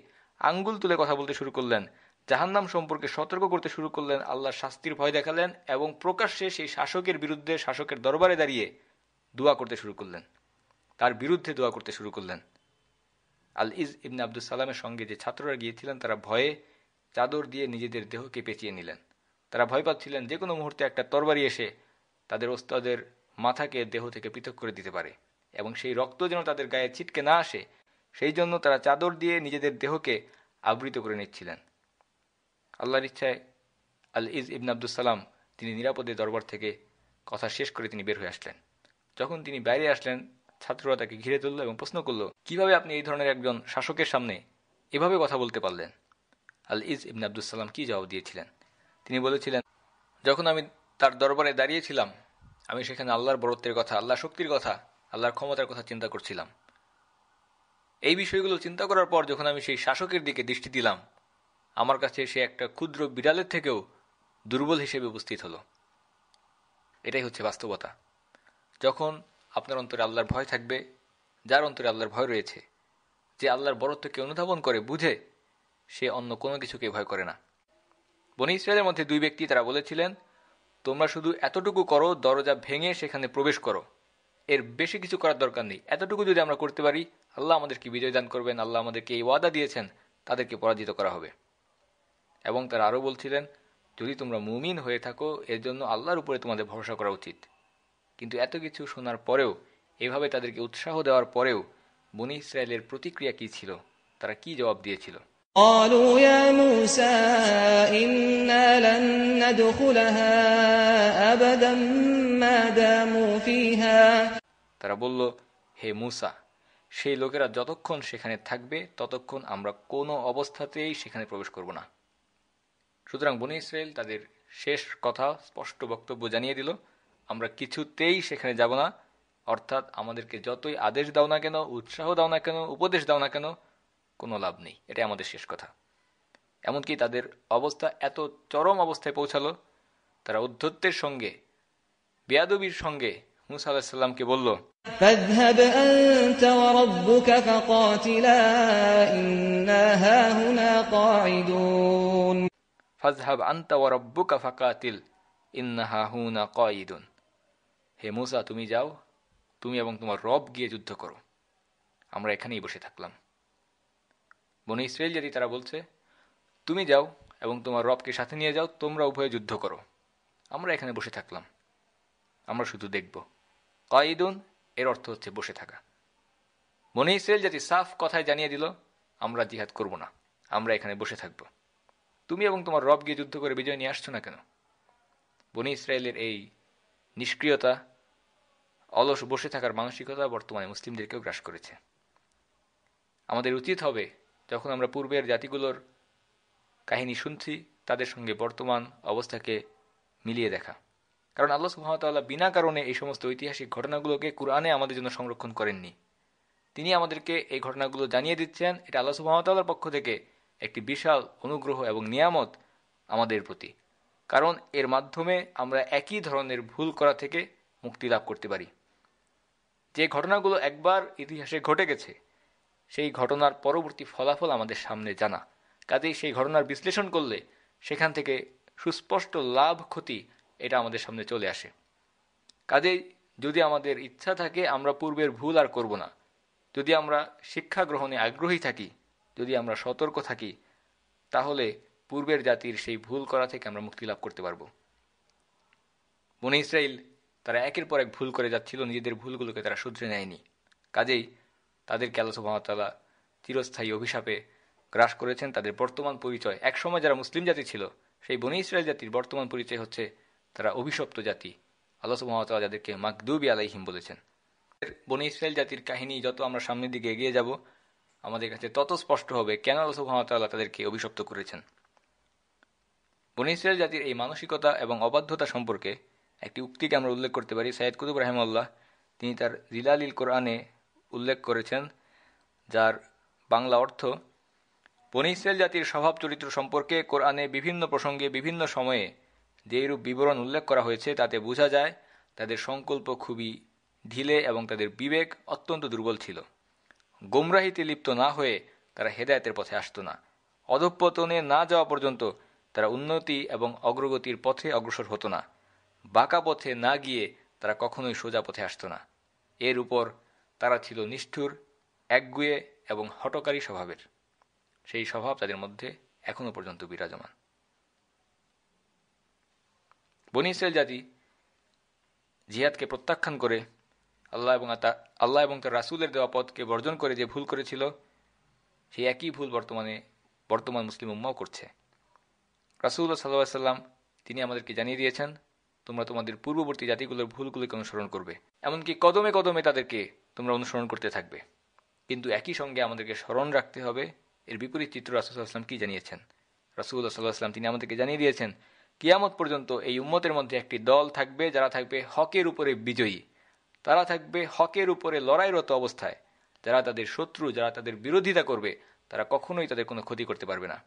আঙ্গুল তুলে কথা বলতে শুরু করলেন জাহান্নাম সম্পর্কে সতর্ক করতে শুরু করলেন আল্লাহর শাস্তির ভয় দেখালেন এবং প্রকাশ্যে সেই শাসকের বিরুদ্ধে শাসকের দরবারে দাঁড়িয়ে দোয়া করতে শুরু করলেন তার বিরুদ্ধে দোয়া করতে শুরু করলেন আল ইজ ইবনে আব্দুল সালামের সঙ্গে যে ছাত্ররা গিয়েছিলেন তারা ভয়ে চাদর দিয়ে নিজেদের দেহকে পেঁচিয়ে নিলেন তারা ভয় পাচ্ছিলেন যে কোনো মুহূর্তে একটা তরবারি এসে তাদের ওস্তাদের মাথাকে দেহ থেকে পৃথক করে দিতে পারে এবং সেই রক্ত যেন তাদের গায়ে ছিটকে না আসে সেই জন্য তারা চাদর দিয়ে নিজেদের দেহকে আবৃত করে নিচ্ছিলেন আল্লাহর ইচ্ছায় আল ইজ ইবন আবদুসালাম তিনি নিরাপদে দরবার থেকে কথা শেষ করে তিনি বের হয়ে আসলেন যখন তিনি বাইরে আসলেন ছাত্ররা তাকে ঘিরে তুলল এবং প্রশ্ন করল কিভাবে আপনি এই ধরনের একজন শাসকের সামনে এভাবে কথা বলতে পারলেন আল ইজ ইবন আব্দুল কি জবাব দিয়েছিলেন তিনি বলেছিলেন যখন আমি তার দরবারে দাঁড়িয়েছিলাম আমি সেখানে আল্লাহর বরত্বের কথা আল্লাহ শক্তির কথা আল্লাহর ক্ষমতার কথা চিন্তা করছিলাম এই বিষয়গুলো চিন্তা করার পর যখন আমি সেই শাসকের দিকে দৃষ্টি দিলাম আমার কাছে সে একটা ক্ষুদ্র বিড়ালের থেকেও দুর্বল হিসেবে উপস্থিত হলো এটাই হচ্ছে বাস্তবতা যখন আপনার অন্তরে আল্লাহর ভয় থাকবে যার অন্তরে আল্লাহর ভয় রয়েছে যে আল্লাহর বরত্বকে অনুধাবন করে বুঝে সে অন্য কোনো কিছুকে ভয় করে না বনি ইসরায়েলের মধ্যে দুই ব্যক্তি তারা বলেছিলেন তোমরা শুধু এতটুকু করো দরজা ভেঙে সেখানে প্রবেশ করো এর বেশি কিছু করার দরকার নেই এতটুকু যদি আমরা করতে পারি আল্লাহ আমাদেরকে বিজয় দান করবেন আল্লাহ আমাদেরকে এই ওয়াদা দিয়েছেন তাদেরকে পরাজিত করা হবে এবং তারা আরও বলছিলেন যদি তোমরা মুমিন হয়ে থাকো এর জন্য আল্লাহর উপরে তোমাদের ভরসা করা উচিত কিন্তু এত কিছু শোনার পরেও এভাবে তাদেরকে উৎসাহ দেওয়ার পরেও বনি ইসরায়েলের প্রতিক্রিয়া কী ছিল তারা কি জবাব দিয়েছিল قالوا يا موسى إنا لن ندخلها أبدا ما داموا فيها তারা বলল হে মূসা সেই লোকেরা যতক্ষণ সেখানে থাকবে ততক্ষণ আমরা কোনো অবস্থাতেই সেখানে প্রবেশ করব না সুতরাং বনি ইসরায়েল তাদের শেষ কথা স্পষ্ট বক্তব্য জানিয়ে দিল আমরা কিছুতেই সেখানে যাব না অর্থাৎ আমাদেরকে যতই আদেশ দাও না কেন উৎসাহ দাও না কেন উপদেশ দাও না কেন কোনো লাভ নেই এটা আমাদের শেষ কথা এমনকি তাদের অবস্থা এত চরম অবস্থায় পৌঁছালো তারা উদ্ধত্তের সঙ্গে বেয়াদবির সঙ্গে মুসা আলাহিসাল্লামকে বলল ফাকাতিল ইন্নাহা হুনা কয়দুন হে মুসা তুমি যাও তুমি এবং তোমার রব গিয়ে যুদ্ধ করো আমরা এখানেই বসে থাকলাম বনে ইসরায়েল জাতি তারা বলছে তুমি যাও এবং তোমার রবকে সাথে নিয়ে যাও তোমরা উভয়ে যুদ্ধ করো আমরা এখানে বসে থাকলাম আমরা শুধু দেখব কয়েদুন এর অর্থ হচ্ছে বসে থাকা বনে ইসরায়েল জাতি সাফ কথায় জানিয়ে দিল আমরা জিহাদ করব না আমরা এখানে বসে থাকব তুমি এবং তোমার রব গিয়ে যুদ্ধ করে বিজয় নিয়ে আসছো না কেন বনে ইসরায়েলের এই নিষ্ক্রিয়তা অলস বসে থাকার মানসিকতা বর্তমানে মুসলিমদেরকেও গ্রাস করেছে আমাদের উচিত হবে যখন আমরা পূর্বের জাতিগুলোর কাহিনী শুনছি তাদের সঙ্গে বর্তমান অবস্থাকে মিলিয়ে দেখা কারণ আল্লাহ সুহামতাল্লাহ বিনা কারণে এই সমস্ত ঐতিহাসিক ঘটনাগুলোকে কোরআনে আমাদের জন্য সংরক্ষণ করেননি তিনি আমাদেরকে এই ঘটনাগুলো জানিয়ে দিচ্ছেন এটা আল্লাহ সুহামতাল্লাহর পক্ষ থেকে একটি বিশাল অনুগ্রহ এবং নিয়ামত আমাদের প্রতি কারণ এর মাধ্যমে আমরা একই ধরনের ভুল করা থেকে মুক্তি লাভ করতে পারি যে ঘটনাগুলো একবার ইতিহাসে ঘটে গেছে সেই ঘটনার পরবর্তী ফলাফল আমাদের সামনে জানা কাজেই সেই ঘটনার বিশ্লেষণ করলে সেখান থেকে সুস্পষ্ট লাভ ক্ষতি এটা আমাদের সামনে চলে আসে কাজেই যদি আমাদের ইচ্ছা থাকে আমরা পূর্বের ভুল আর করব না যদি আমরা শিক্ষা গ্রহণে আগ্রহী থাকি যদি আমরা সতর্ক থাকি তাহলে পূর্বের জাতির সেই ভুল করা থেকে আমরা মুক্তি লাভ করতে পারব মনে ইসরায়েল তারা একের পর এক ভুল করে যাচ্ছিল নিজেদের ভুলগুলোকে তারা শুধরে নেয়নি কাজেই তাদেরকে আল্লাহ সুবাহতাল্লাহ চিরস্থায়ী অভিশাপে গ্রাস করেছেন তাদের বর্তমান পরিচয় একসময় যারা মুসলিম জাতি ছিল সেই বনি ইসরায়েল জাতির বর্তমান পরিচয় হচ্ছে তারা অভিশপ্ত জাতি আল্লাহ সুবাহতাল্লাহ যাদেরকে মাকদুবি আলাইহিম বলেছেন বনি ইসরায়েল জাতির কাহিনী যত আমরা সামনের দিকে এগিয়ে যাব আমাদের কাছে তত স্পষ্ট হবে কেন আল্লাহ সুবাহতাল্লাহ তাদেরকে অভিশপ্ত করেছেন বনি ইসরায়েল জাতির এই মানসিকতা এবং অবাধ্যতা সম্পর্কে একটি উক্তিকে আমরা উল্লেখ করতে পারি সৈয়দ কুতুব রাহেমাল্লাহ তিনি তার জিলালিল কোরআনে উল্লেখ করেছেন যার বাংলা অর্থ বনিসেল জাতির স্বভাব চরিত্র সম্পর্কে কোরআনে বিভিন্ন প্রসঙ্গে বিভিন্ন সময়ে যেইরূপ বিবরণ উল্লেখ করা হয়েছে তাতে বোঝা যায় তাদের সংকল্প খুবই ঢিলে এবং তাদের বিবেক অত্যন্ত দুর্বল ছিল গোমরাহিতে লিপ্ত না হয়ে তারা হেদায়তের পথে আসত না অধঃপতনে না যাওয়া পর্যন্ত তারা উন্নতি এবং অগ্রগতির পথে অগ্রসর হতো না বাঁকা পথে না গিয়ে তারা কখনোই সোজা পথে আসত না এর উপর তারা ছিল নিষ্ঠুর একগুয়ে এবং হটকারী স্বভাবের সেই স্বভাব তাদের মধ্যে এখনও পর্যন্ত বিরাজমান বনি ইসরায়েল জাতি জিহাদকে প্রত্যাখ্যান করে আল্লাহ এবং আল্লাহ এবং তার রাসুলের দেওয়া পথকে বর্জন করে যে ভুল করেছিল সেই একই ভুল বর্তমানে বর্তমান মুসলিম উম্মাও করছে রাসুল্লাহ সাল্লা সাল্লাম তিনি আমাদেরকে জানিয়ে দিয়েছেন তোমরা তোমাদের পূর্ববর্তী জাতিগুলোর ভুলগুলোকে অনুসরণ করবে এমনকি কদমে কদমে তাদেরকে তোমরা অনুসরণ করতে থাকবে কিন্তু একই সঙ্গে আমাদেরকে স্মরণ রাখতে হবে এর বিপরীত চিত্র রাসুল্লাহ আসলাম কী জানিয়েছেন রাসুল্লাহ সাল্লাহ আসলাম তিনি আমাদেরকে জানিয়ে দিয়েছেন কিয়ামত পর্যন্ত এই উম্মতের মধ্যে একটি দল থাকবে যারা থাকবে হকের উপরে বিজয়ী তারা থাকবে হকের উপরে লড়াইরত অবস্থায় যারা তাদের শত্রু যারা তাদের বিরোধিতা করবে তারা কখনোই তাদের কোনো ক্ষতি করতে পারবে না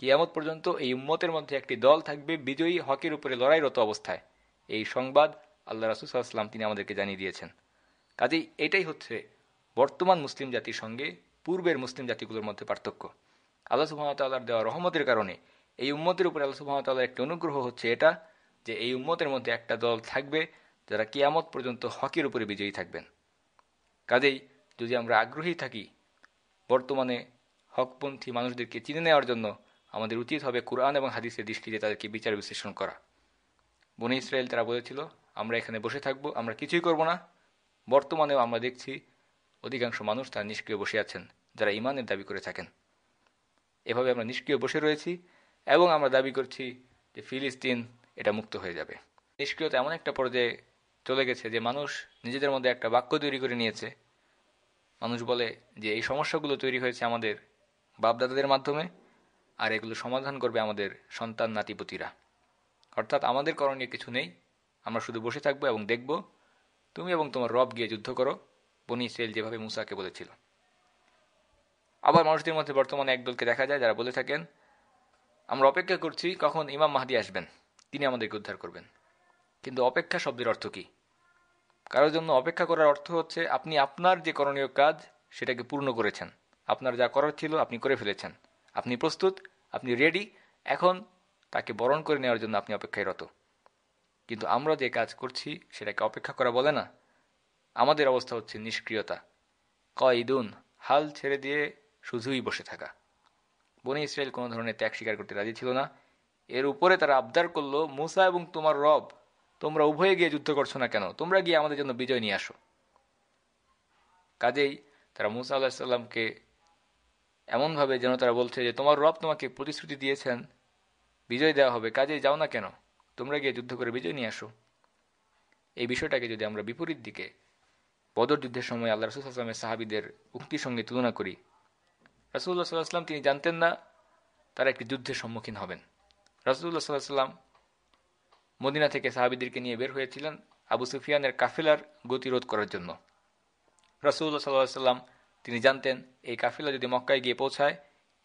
কিয়ামত পর্যন্ত এই উম্মতের মধ্যে একটি দল থাকবে বিজয়ী হকের উপরে লড়াইরত অবস্থায় এই সংবাদ আল্লাহ রাসুসাল্লাম তিনি আমাদেরকে জানিয়ে দিয়েছেন কাজেই এটাই হচ্ছে বর্তমান মুসলিম জাতির সঙ্গে পূর্বের মুসলিম জাতিগুলোর মধ্যে পার্থক্য আল্লাহ সুহামতাল্লাহর দেওয়া রহমতের কারণে এই উম্মতের উপরে আল্লাহ সুহামতাল্লাহর একটি অনুগ্রহ হচ্ছে এটা যে এই উম্মতের মধ্যে একটা দল থাকবে যারা কিয়ামত পর্যন্ত হকের উপরে বিজয়ী থাকবেন কাজেই যদি আমরা আগ্রহী থাকি বর্তমানে হকপন্থী মানুষদেরকে চিনে নেওয়ার জন্য আমাদের উচিত হবে কোরআন এবং হাদিসের দৃষ্টিতে তাদেরকে বিচার বিশ্লেষণ করা বনে ইসরায়েল তারা বলেছিল আমরা এখানে বসে থাকবো আমরা কিছুই করব না বর্তমানেও আমরা দেখছি অধিকাংশ মানুষ তারা নিষ্ক্রিয় বসে আছেন যারা ইমানের দাবি করে থাকেন এভাবে আমরা নিষ্ক্রিয় বসে রয়েছি এবং আমরা দাবি করছি যে ফিলিস্তিন এটা মুক্ত হয়ে যাবে নিষ্ক্রিয়তা এমন একটা পর্যায়ে চলে গেছে যে মানুষ নিজেদের মধ্যে একটা বাক্য তৈরি করে নিয়েছে মানুষ বলে যে এই সমস্যাগুলো তৈরি হয়েছে আমাদের বাপদাদাদের মাধ্যমে আর এগুলো সমাধান করবে আমাদের সন্তান নাতিপতিরা অর্থাৎ আমাদের করণীয় কিছু নেই আমরা শুধু বসে থাকবো এবং দেখব তুমি এবং তোমার রব গিয়ে যুদ্ধ করো বনি ইসরায়েল যেভাবে মুসাকে বলেছিল আবার মানুষদের মধ্যে বর্তমানে একদলকে দেখা যায় যারা বলে থাকেন আমরা অপেক্ষা করছি কখন ইমাম মাহাদি আসবেন তিনি আমাদেরকে উদ্ধার করবেন কিন্তু অপেক্ষা শব্দের অর্থ কী কারোর জন্য অপেক্ষা করার অর্থ হচ্ছে আপনি আপনার যে করণীয় কাজ সেটাকে পূর্ণ করেছেন আপনার যা করার ছিল আপনি করে ফেলেছেন আপনি প্রস্তুত আপনি রেডি এখন তাকে বরণ করে নেওয়ার জন্য আপনি অপেক্ষায় রত কিন্তু আমরা যে কাজ করছি সেটাকে অপেক্ষা করা বলে না আমাদের অবস্থা হচ্ছে নিষ্ক্রিয়তা কয়দুন হাল ছেড়ে দিয়ে শুধুই বসে থাকা বনে ইসরায়েল কোনো ধরনের ত্যাগ স্বীকার করতে রাজি ছিল না এর উপরে তারা আবদার করলো মুসা এবং তোমার রব তোমরা উভয়ে গিয়ে যুদ্ধ করছো না কেন তোমরা গিয়ে আমাদের জন্য বিজয় নিয়ে আসো কাজেই তারা মুসা আল্লাহ সাল্লামকে এমনভাবে যেন তারা বলছে যে তোমার রব তোমাকে প্রতিশ্রুতি দিয়েছেন বিজয় দেওয়া হবে কাজেই যাও না কেন তোমরা গিয়ে যুদ্ধ করে বিজয় নিয়ে আসো এই বিষয়টাকে যদি আমরা বিপরীত দিকে বদর যুদ্ধের সময় আল্লাহ রসুল আসলামের সাহাবিদের উক্তির সঙ্গে তুলনা করি রাসুল্লাহ সাল্লাহ আসলাম তিনি জানতেন না তারা একটি যুদ্ধের সম্মুখীন হবেন রাসুল্লাহ সাল্লাহ সাল্লাম মদিনা থেকে সাহাবিদেরকে নিয়ে বের হয়েছিলেন আবু সুফিয়ানের কাফিলার গতিরোধ করার জন্য রাসুল্লাহ সাল্লাহ সাল্লাম তিনি জানতেন এই কাফিলা যদি মক্কায় গিয়ে পৌঁছায়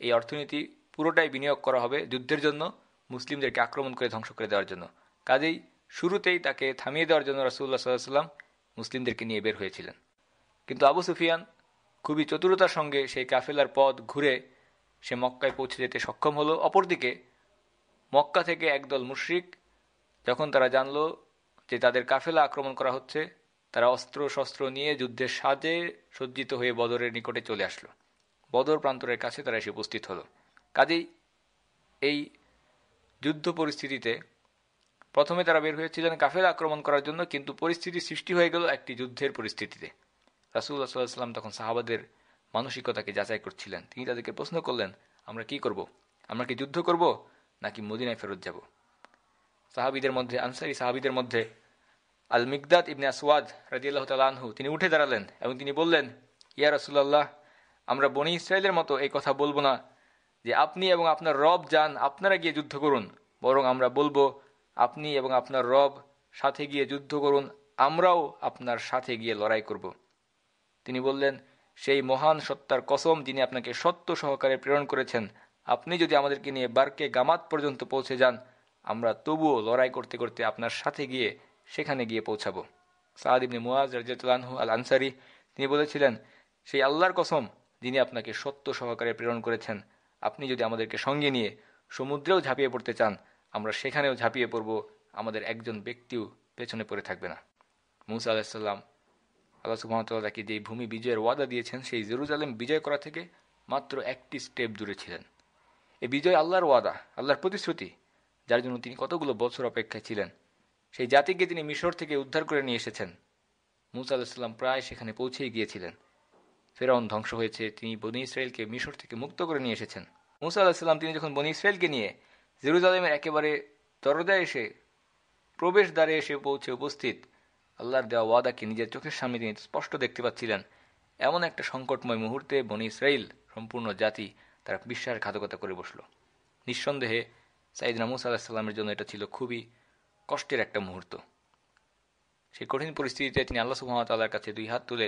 এই অর্থনীতি পুরোটাই বিনিয়োগ করা হবে যুদ্ধের জন্য মুসলিমদেরকে আক্রমণ করে ধ্বংস করে দেওয়ার জন্য কাজেই শুরুতেই তাকে থামিয়ে দেওয়ার জন্য রাসুল্লাহ সাল্লাম মুসলিমদেরকে নিয়ে বের হয়েছিলেন কিন্তু আবু সুফিয়ান খুবই চতুরতার সঙ্গে সেই কাফেলার পথ ঘুরে সে মক্কায় পৌঁছে যেতে সক্ষম হলো অপরদিকে মক্কা থেকে একদল মুশ্রিক যখন তারা জানল যে তাদের কাফেলা আক্রমণ করা হচ্ছে তারা অস্ত্র শস্ত্র নিয়ে যুদ্ধের সাজে সজ্জিত হয়ে বদরের নিকটে চলে আসলো বদর প্রান্তরের কাছে তারা এসে উপস্থিত হলো কাজেই এই যুদ্ধ পরিস্থিতিতে প্রথমে তারা বের হয়েছিলেন কাফের আক্রমণ করার জন্য কিন্তু পরিস্থিতি সৃষ্টি হয়ে গেল একটি যুদ্ধের পরিস্থিতিতে রাসুল্লাহ সাল্লাহাম তখন সাহাবাদের মানসিকতাকে যাচাই করছিলেন তিনি তাদেরকে প্রশ্ন করলেন আমরা কি করব। আমরা কি যুদ্ধ করব নাকি মদিনায় ফেরত যাব সাহাবিদের মধ্যে আনসারি সাহাবিদের মধ্যে আল মিগদাদ ইবনে আসওয়াদ রাজিয়াল্লাহ আনহু তিনি উঠে দাঁড়ালেন এবং তিনি বললেন ইয়া রাসুল্লাহ আমরা বনি ইসরায়েলের মতো এই কথা বলবো না যে আপনি এবং আপনার রব যান আপনারা গিয়ে যুদ্ধ করুন বরং আমরা বলবো আপনি এবং আপনার রব সাথে গিয়ে যুদ্ধ করুন আমরাও আপনার সাথে গিয়ে লড়াই করব তিনি বললেন সেই মহান সত্তার কসম যিনি আপনাকে সত্য সহকারে প্রেরণ করেছেন আপনি যদি আমাদেরকে নিয়ে বারকে গামাত পর্যন্ত পৌঁছে যান আমরা তবুও লড়াই করতে করতে আপনার সাথে গিয়ে সেখানে গিয়ে পৌঁছাবো সাদ ইবনে মুয়াজ আল আনসারি তিনি বলেছিলেন সেই আল্লাহর কসম যিনি আপনাকে সত্য সহকারে প্রেরণ করেছেন আপনি যদি আমাদেরকে সঙ্গে নিয়ে সমুদ্রেও ঝাঁপিয়ে পড়তে চান আমরা সেখানেও ঝাঁপিয়ে পড়ব আমাদের একজন ব্যক্তিও পেছনে পড়ে থাকবে না মুসা আলাহিসাল্লাম আল্লাহ সুহামতাল্লাহকে যেই ভূমি বিজয়ের ওয়াদা দিয়েছেন সেই জেরুজালেম বিজয় করা থেকে মাত্র একটি স্টেপ দূরে ছিলেন এই বিজয় আল্লাহর ওয়াদা আল্লাহর প্রতিশ্রুতি যার জন্য তিনি কতগুলো বছর অপেক্ষায় ছিলেন সেই জাতিকে তিনি মিশর থেকে উদ্ধার করে নিয়ে এসেছেন মুসা আলাহিসাল্লাম প্রায় সেখানে পৌঁছেই গিয়েছিলেন ফেরাউন ধ্বংস হয়েছে তিনি বনি ইসরায়েলকে মিশর থেকে মুক্ত করে নিয়ে এসেছেন মুসা আল্লাহিসাল্লাম তিনি যখন বনি ইসরায়েলকে নিয়ে জেরুজালেমের একেবারে দরজায় এসে প্রবেশ দ্বারে এসে পৌঁছে উপস্থিত আল্লাহর দেওয়া ওয়াদাকে নিজের চোখের সামনে তিনি স্পষ্ট দেখতে পাচ্ছিলেন এমন একটা সংকটময় মুহূর্তে বনি ইসরায়েল সম্পূর্ণ জাতি তারা বিশ্বাসঘাতকতা করে বসল নিঃসন্দেহে নামুস মুসা সাল্লামের জন্য এটা ছিল খুবই কষ্টের একটা মুহূর্ত সেই কঠিন পরিস্থিতিতে তিনি আল্লাহ সুহামতাল্লাহর কাছে দুই হাত তুলে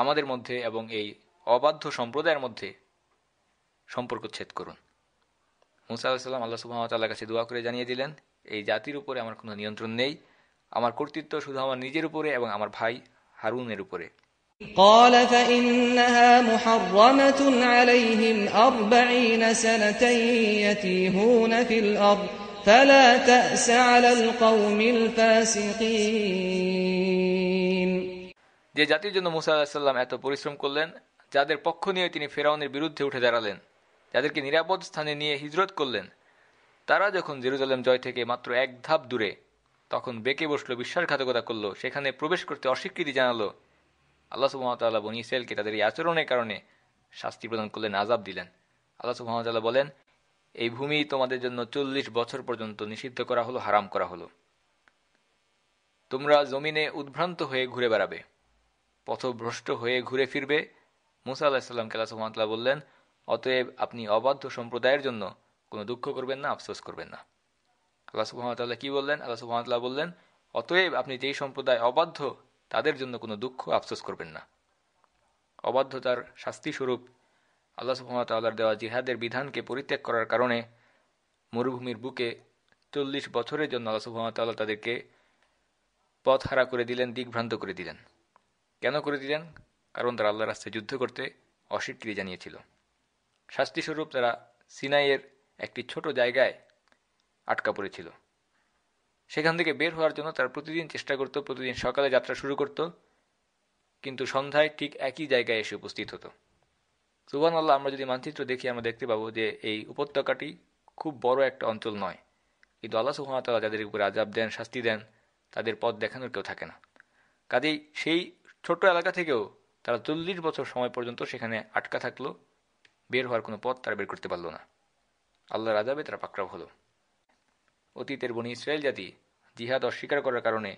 আমাদের মধ্যে এবং এই অবাধ্য সম্প্রদায়ের মধ্যে সম্পর্ক ছেদ করুন মুসা আলাহিসাম আল্লাহ সুহামতাল্লাহ কাছে দোয়া করে জানিয়ে দিলেন এই জাতির উপরে আমার কোনো নিয়ন্ত্রণ নেই আমার কর্তৃত্ব শুধু আমার নিজের উপরে এবং আমার ভাই হারুনের উপরে قال فإنها محرمة যে জাতির জন্য মুসা আলাহিসাল্লাম এত পরিশ্রম করলেন যাদের পক্ষ নিয়ে তিনি ফেরাউনের বিরুদ্ধে উঠে দাঁড়ালেন যাদেরকে নিরাপদ স্থানে নিয়ে হিজরত করলেন তারা যখন জেরুজালেম জয় থেকে মাত্র এক ধাপ দূরে তখন বেঁকে বসলো বিশ্বাসঘাতকতা করলো সেখানে প্রবেশ করতে অস্বীকৃতি জানালো আল্লাহ সুহামতাল্লাহ বনি ইসরায়েলকে তাদের এই আচরণের কারণে শাস্তি প্রদান করলেন আজাব দিলেন আল্লাহ সুহামতাল্লাহ বলেন এই ভূমি তোমাদের জন্য চল্লিশ বছর পর্যন্ত নিষিদ্ধ করা হলো হারাম করা হলো তোমরা জমিনে উদ্ভ্রান্ত হয়ে ঘুরে বেড়াবে পথভ্রষ্ট হয়ে ঘুরে ফিরবে মুসা আল্লাহিসাল্লামকে আল্লাহ বললেন অতএব আপনি অবাধ্য সম্প্রদায়ের জন্য কোনো দুঃখ করবেন না আফসোস করবেন না আল্লাহ সুহামতাল্লাহ কী বললেন আল্লাহ সুহামতাল্লাহ বললেন অতএব আপনি যেই সম্প্রদায় অবাধ্য তাদের জন্য কোনো দুঃখ আফসোস করবেন না অবাধ্যতার শাস্তিস্বরূপ আল্লাহ সুহামতাল্লাহর দেওয়া জিহাদের বিধানকে পরিত্যাগ করার কারণে মরুভূমির বুকে চল্লিশ বছরের জন্য আল্লাহ সুহামতাল্লাহ তাদেরকে পথ হারা করে দিলেন দিকভ্রান্ত করে দিলেন কেন করে দিলেন কারণ তারা আল্লাহ রাস্তায় যুদ্ধ করতে অস্বীকৃতি জানিয়েছিল শাস্তিস্বরূপ তারা সিনাইয়ের একটি ছোট জায়গায় আটকা পড়েছিল সেখান থেকে বের হওয়ার জন্য তারা প্রতিদিন চেষ্টা করত প্রতিদিন সকালে যাত্রা শুরু করত কিন্তু সন্ধ্যায় ঠিক একই জায়গায় এসে উপস্থিত হতো সুবান আল্লাহ আমরা যদি মানচিত্র দেখি আমরা দেখতে পাবো যে এই উপত্যকাটি খুব বড় একটা অঞ্চল নয় কিন্তু আল্লাহ সুহামতাল্লাহ যাদের উপরে আজাব দেন শাস্তি দেন তাদের পথ দেখানোর কেউ থাকে না কাজেই সেই ছোট্ট এলাকা থেকেও তারা চল্লিশ বছর সময় পর্যন্ত সেখানে আটকা থাকলো বের হওয়ার কোনো পথ তারা বের করতে পারল না আল্লাহর আজাবে তারা পাকড়াও হলো অতীতের বনি ইসরায়েল জাতি জিহাদ অস্বীকার করার কারণে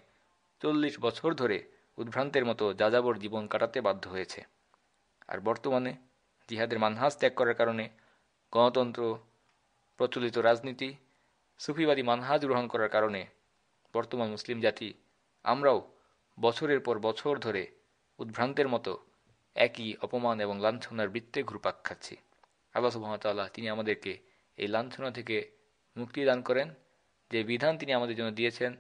চল্লিশ বছর ধরে উদ্ভ্রান্তের মতো যাযাবর জীবন কাটাতে বাধ্য হয়েছে আর বর্তমানে জিহাদের মানহাস ত্যাগ করার কারণে গণতন্ত্র প্রচলিত রাজনীতি সুফিবাদী মানহাজ গ্রহণ করার কারণে বর্তমান মুসলিম জাতি আমরাও বছরের পর বছর ধরে উদ্ভ্রান্তের মতো একই অপমান এবং লাঞ্ছনার বৃত্তে ঘুরপাক খাচ্ছি আল্লাহ সুহামতাল্লাহ তিনি আমাদেরকে এই লাঞ্ছনা থেকে মুক্তি দান করেন যে বিধান তিনি আমাদের জন্য দিয়েছেন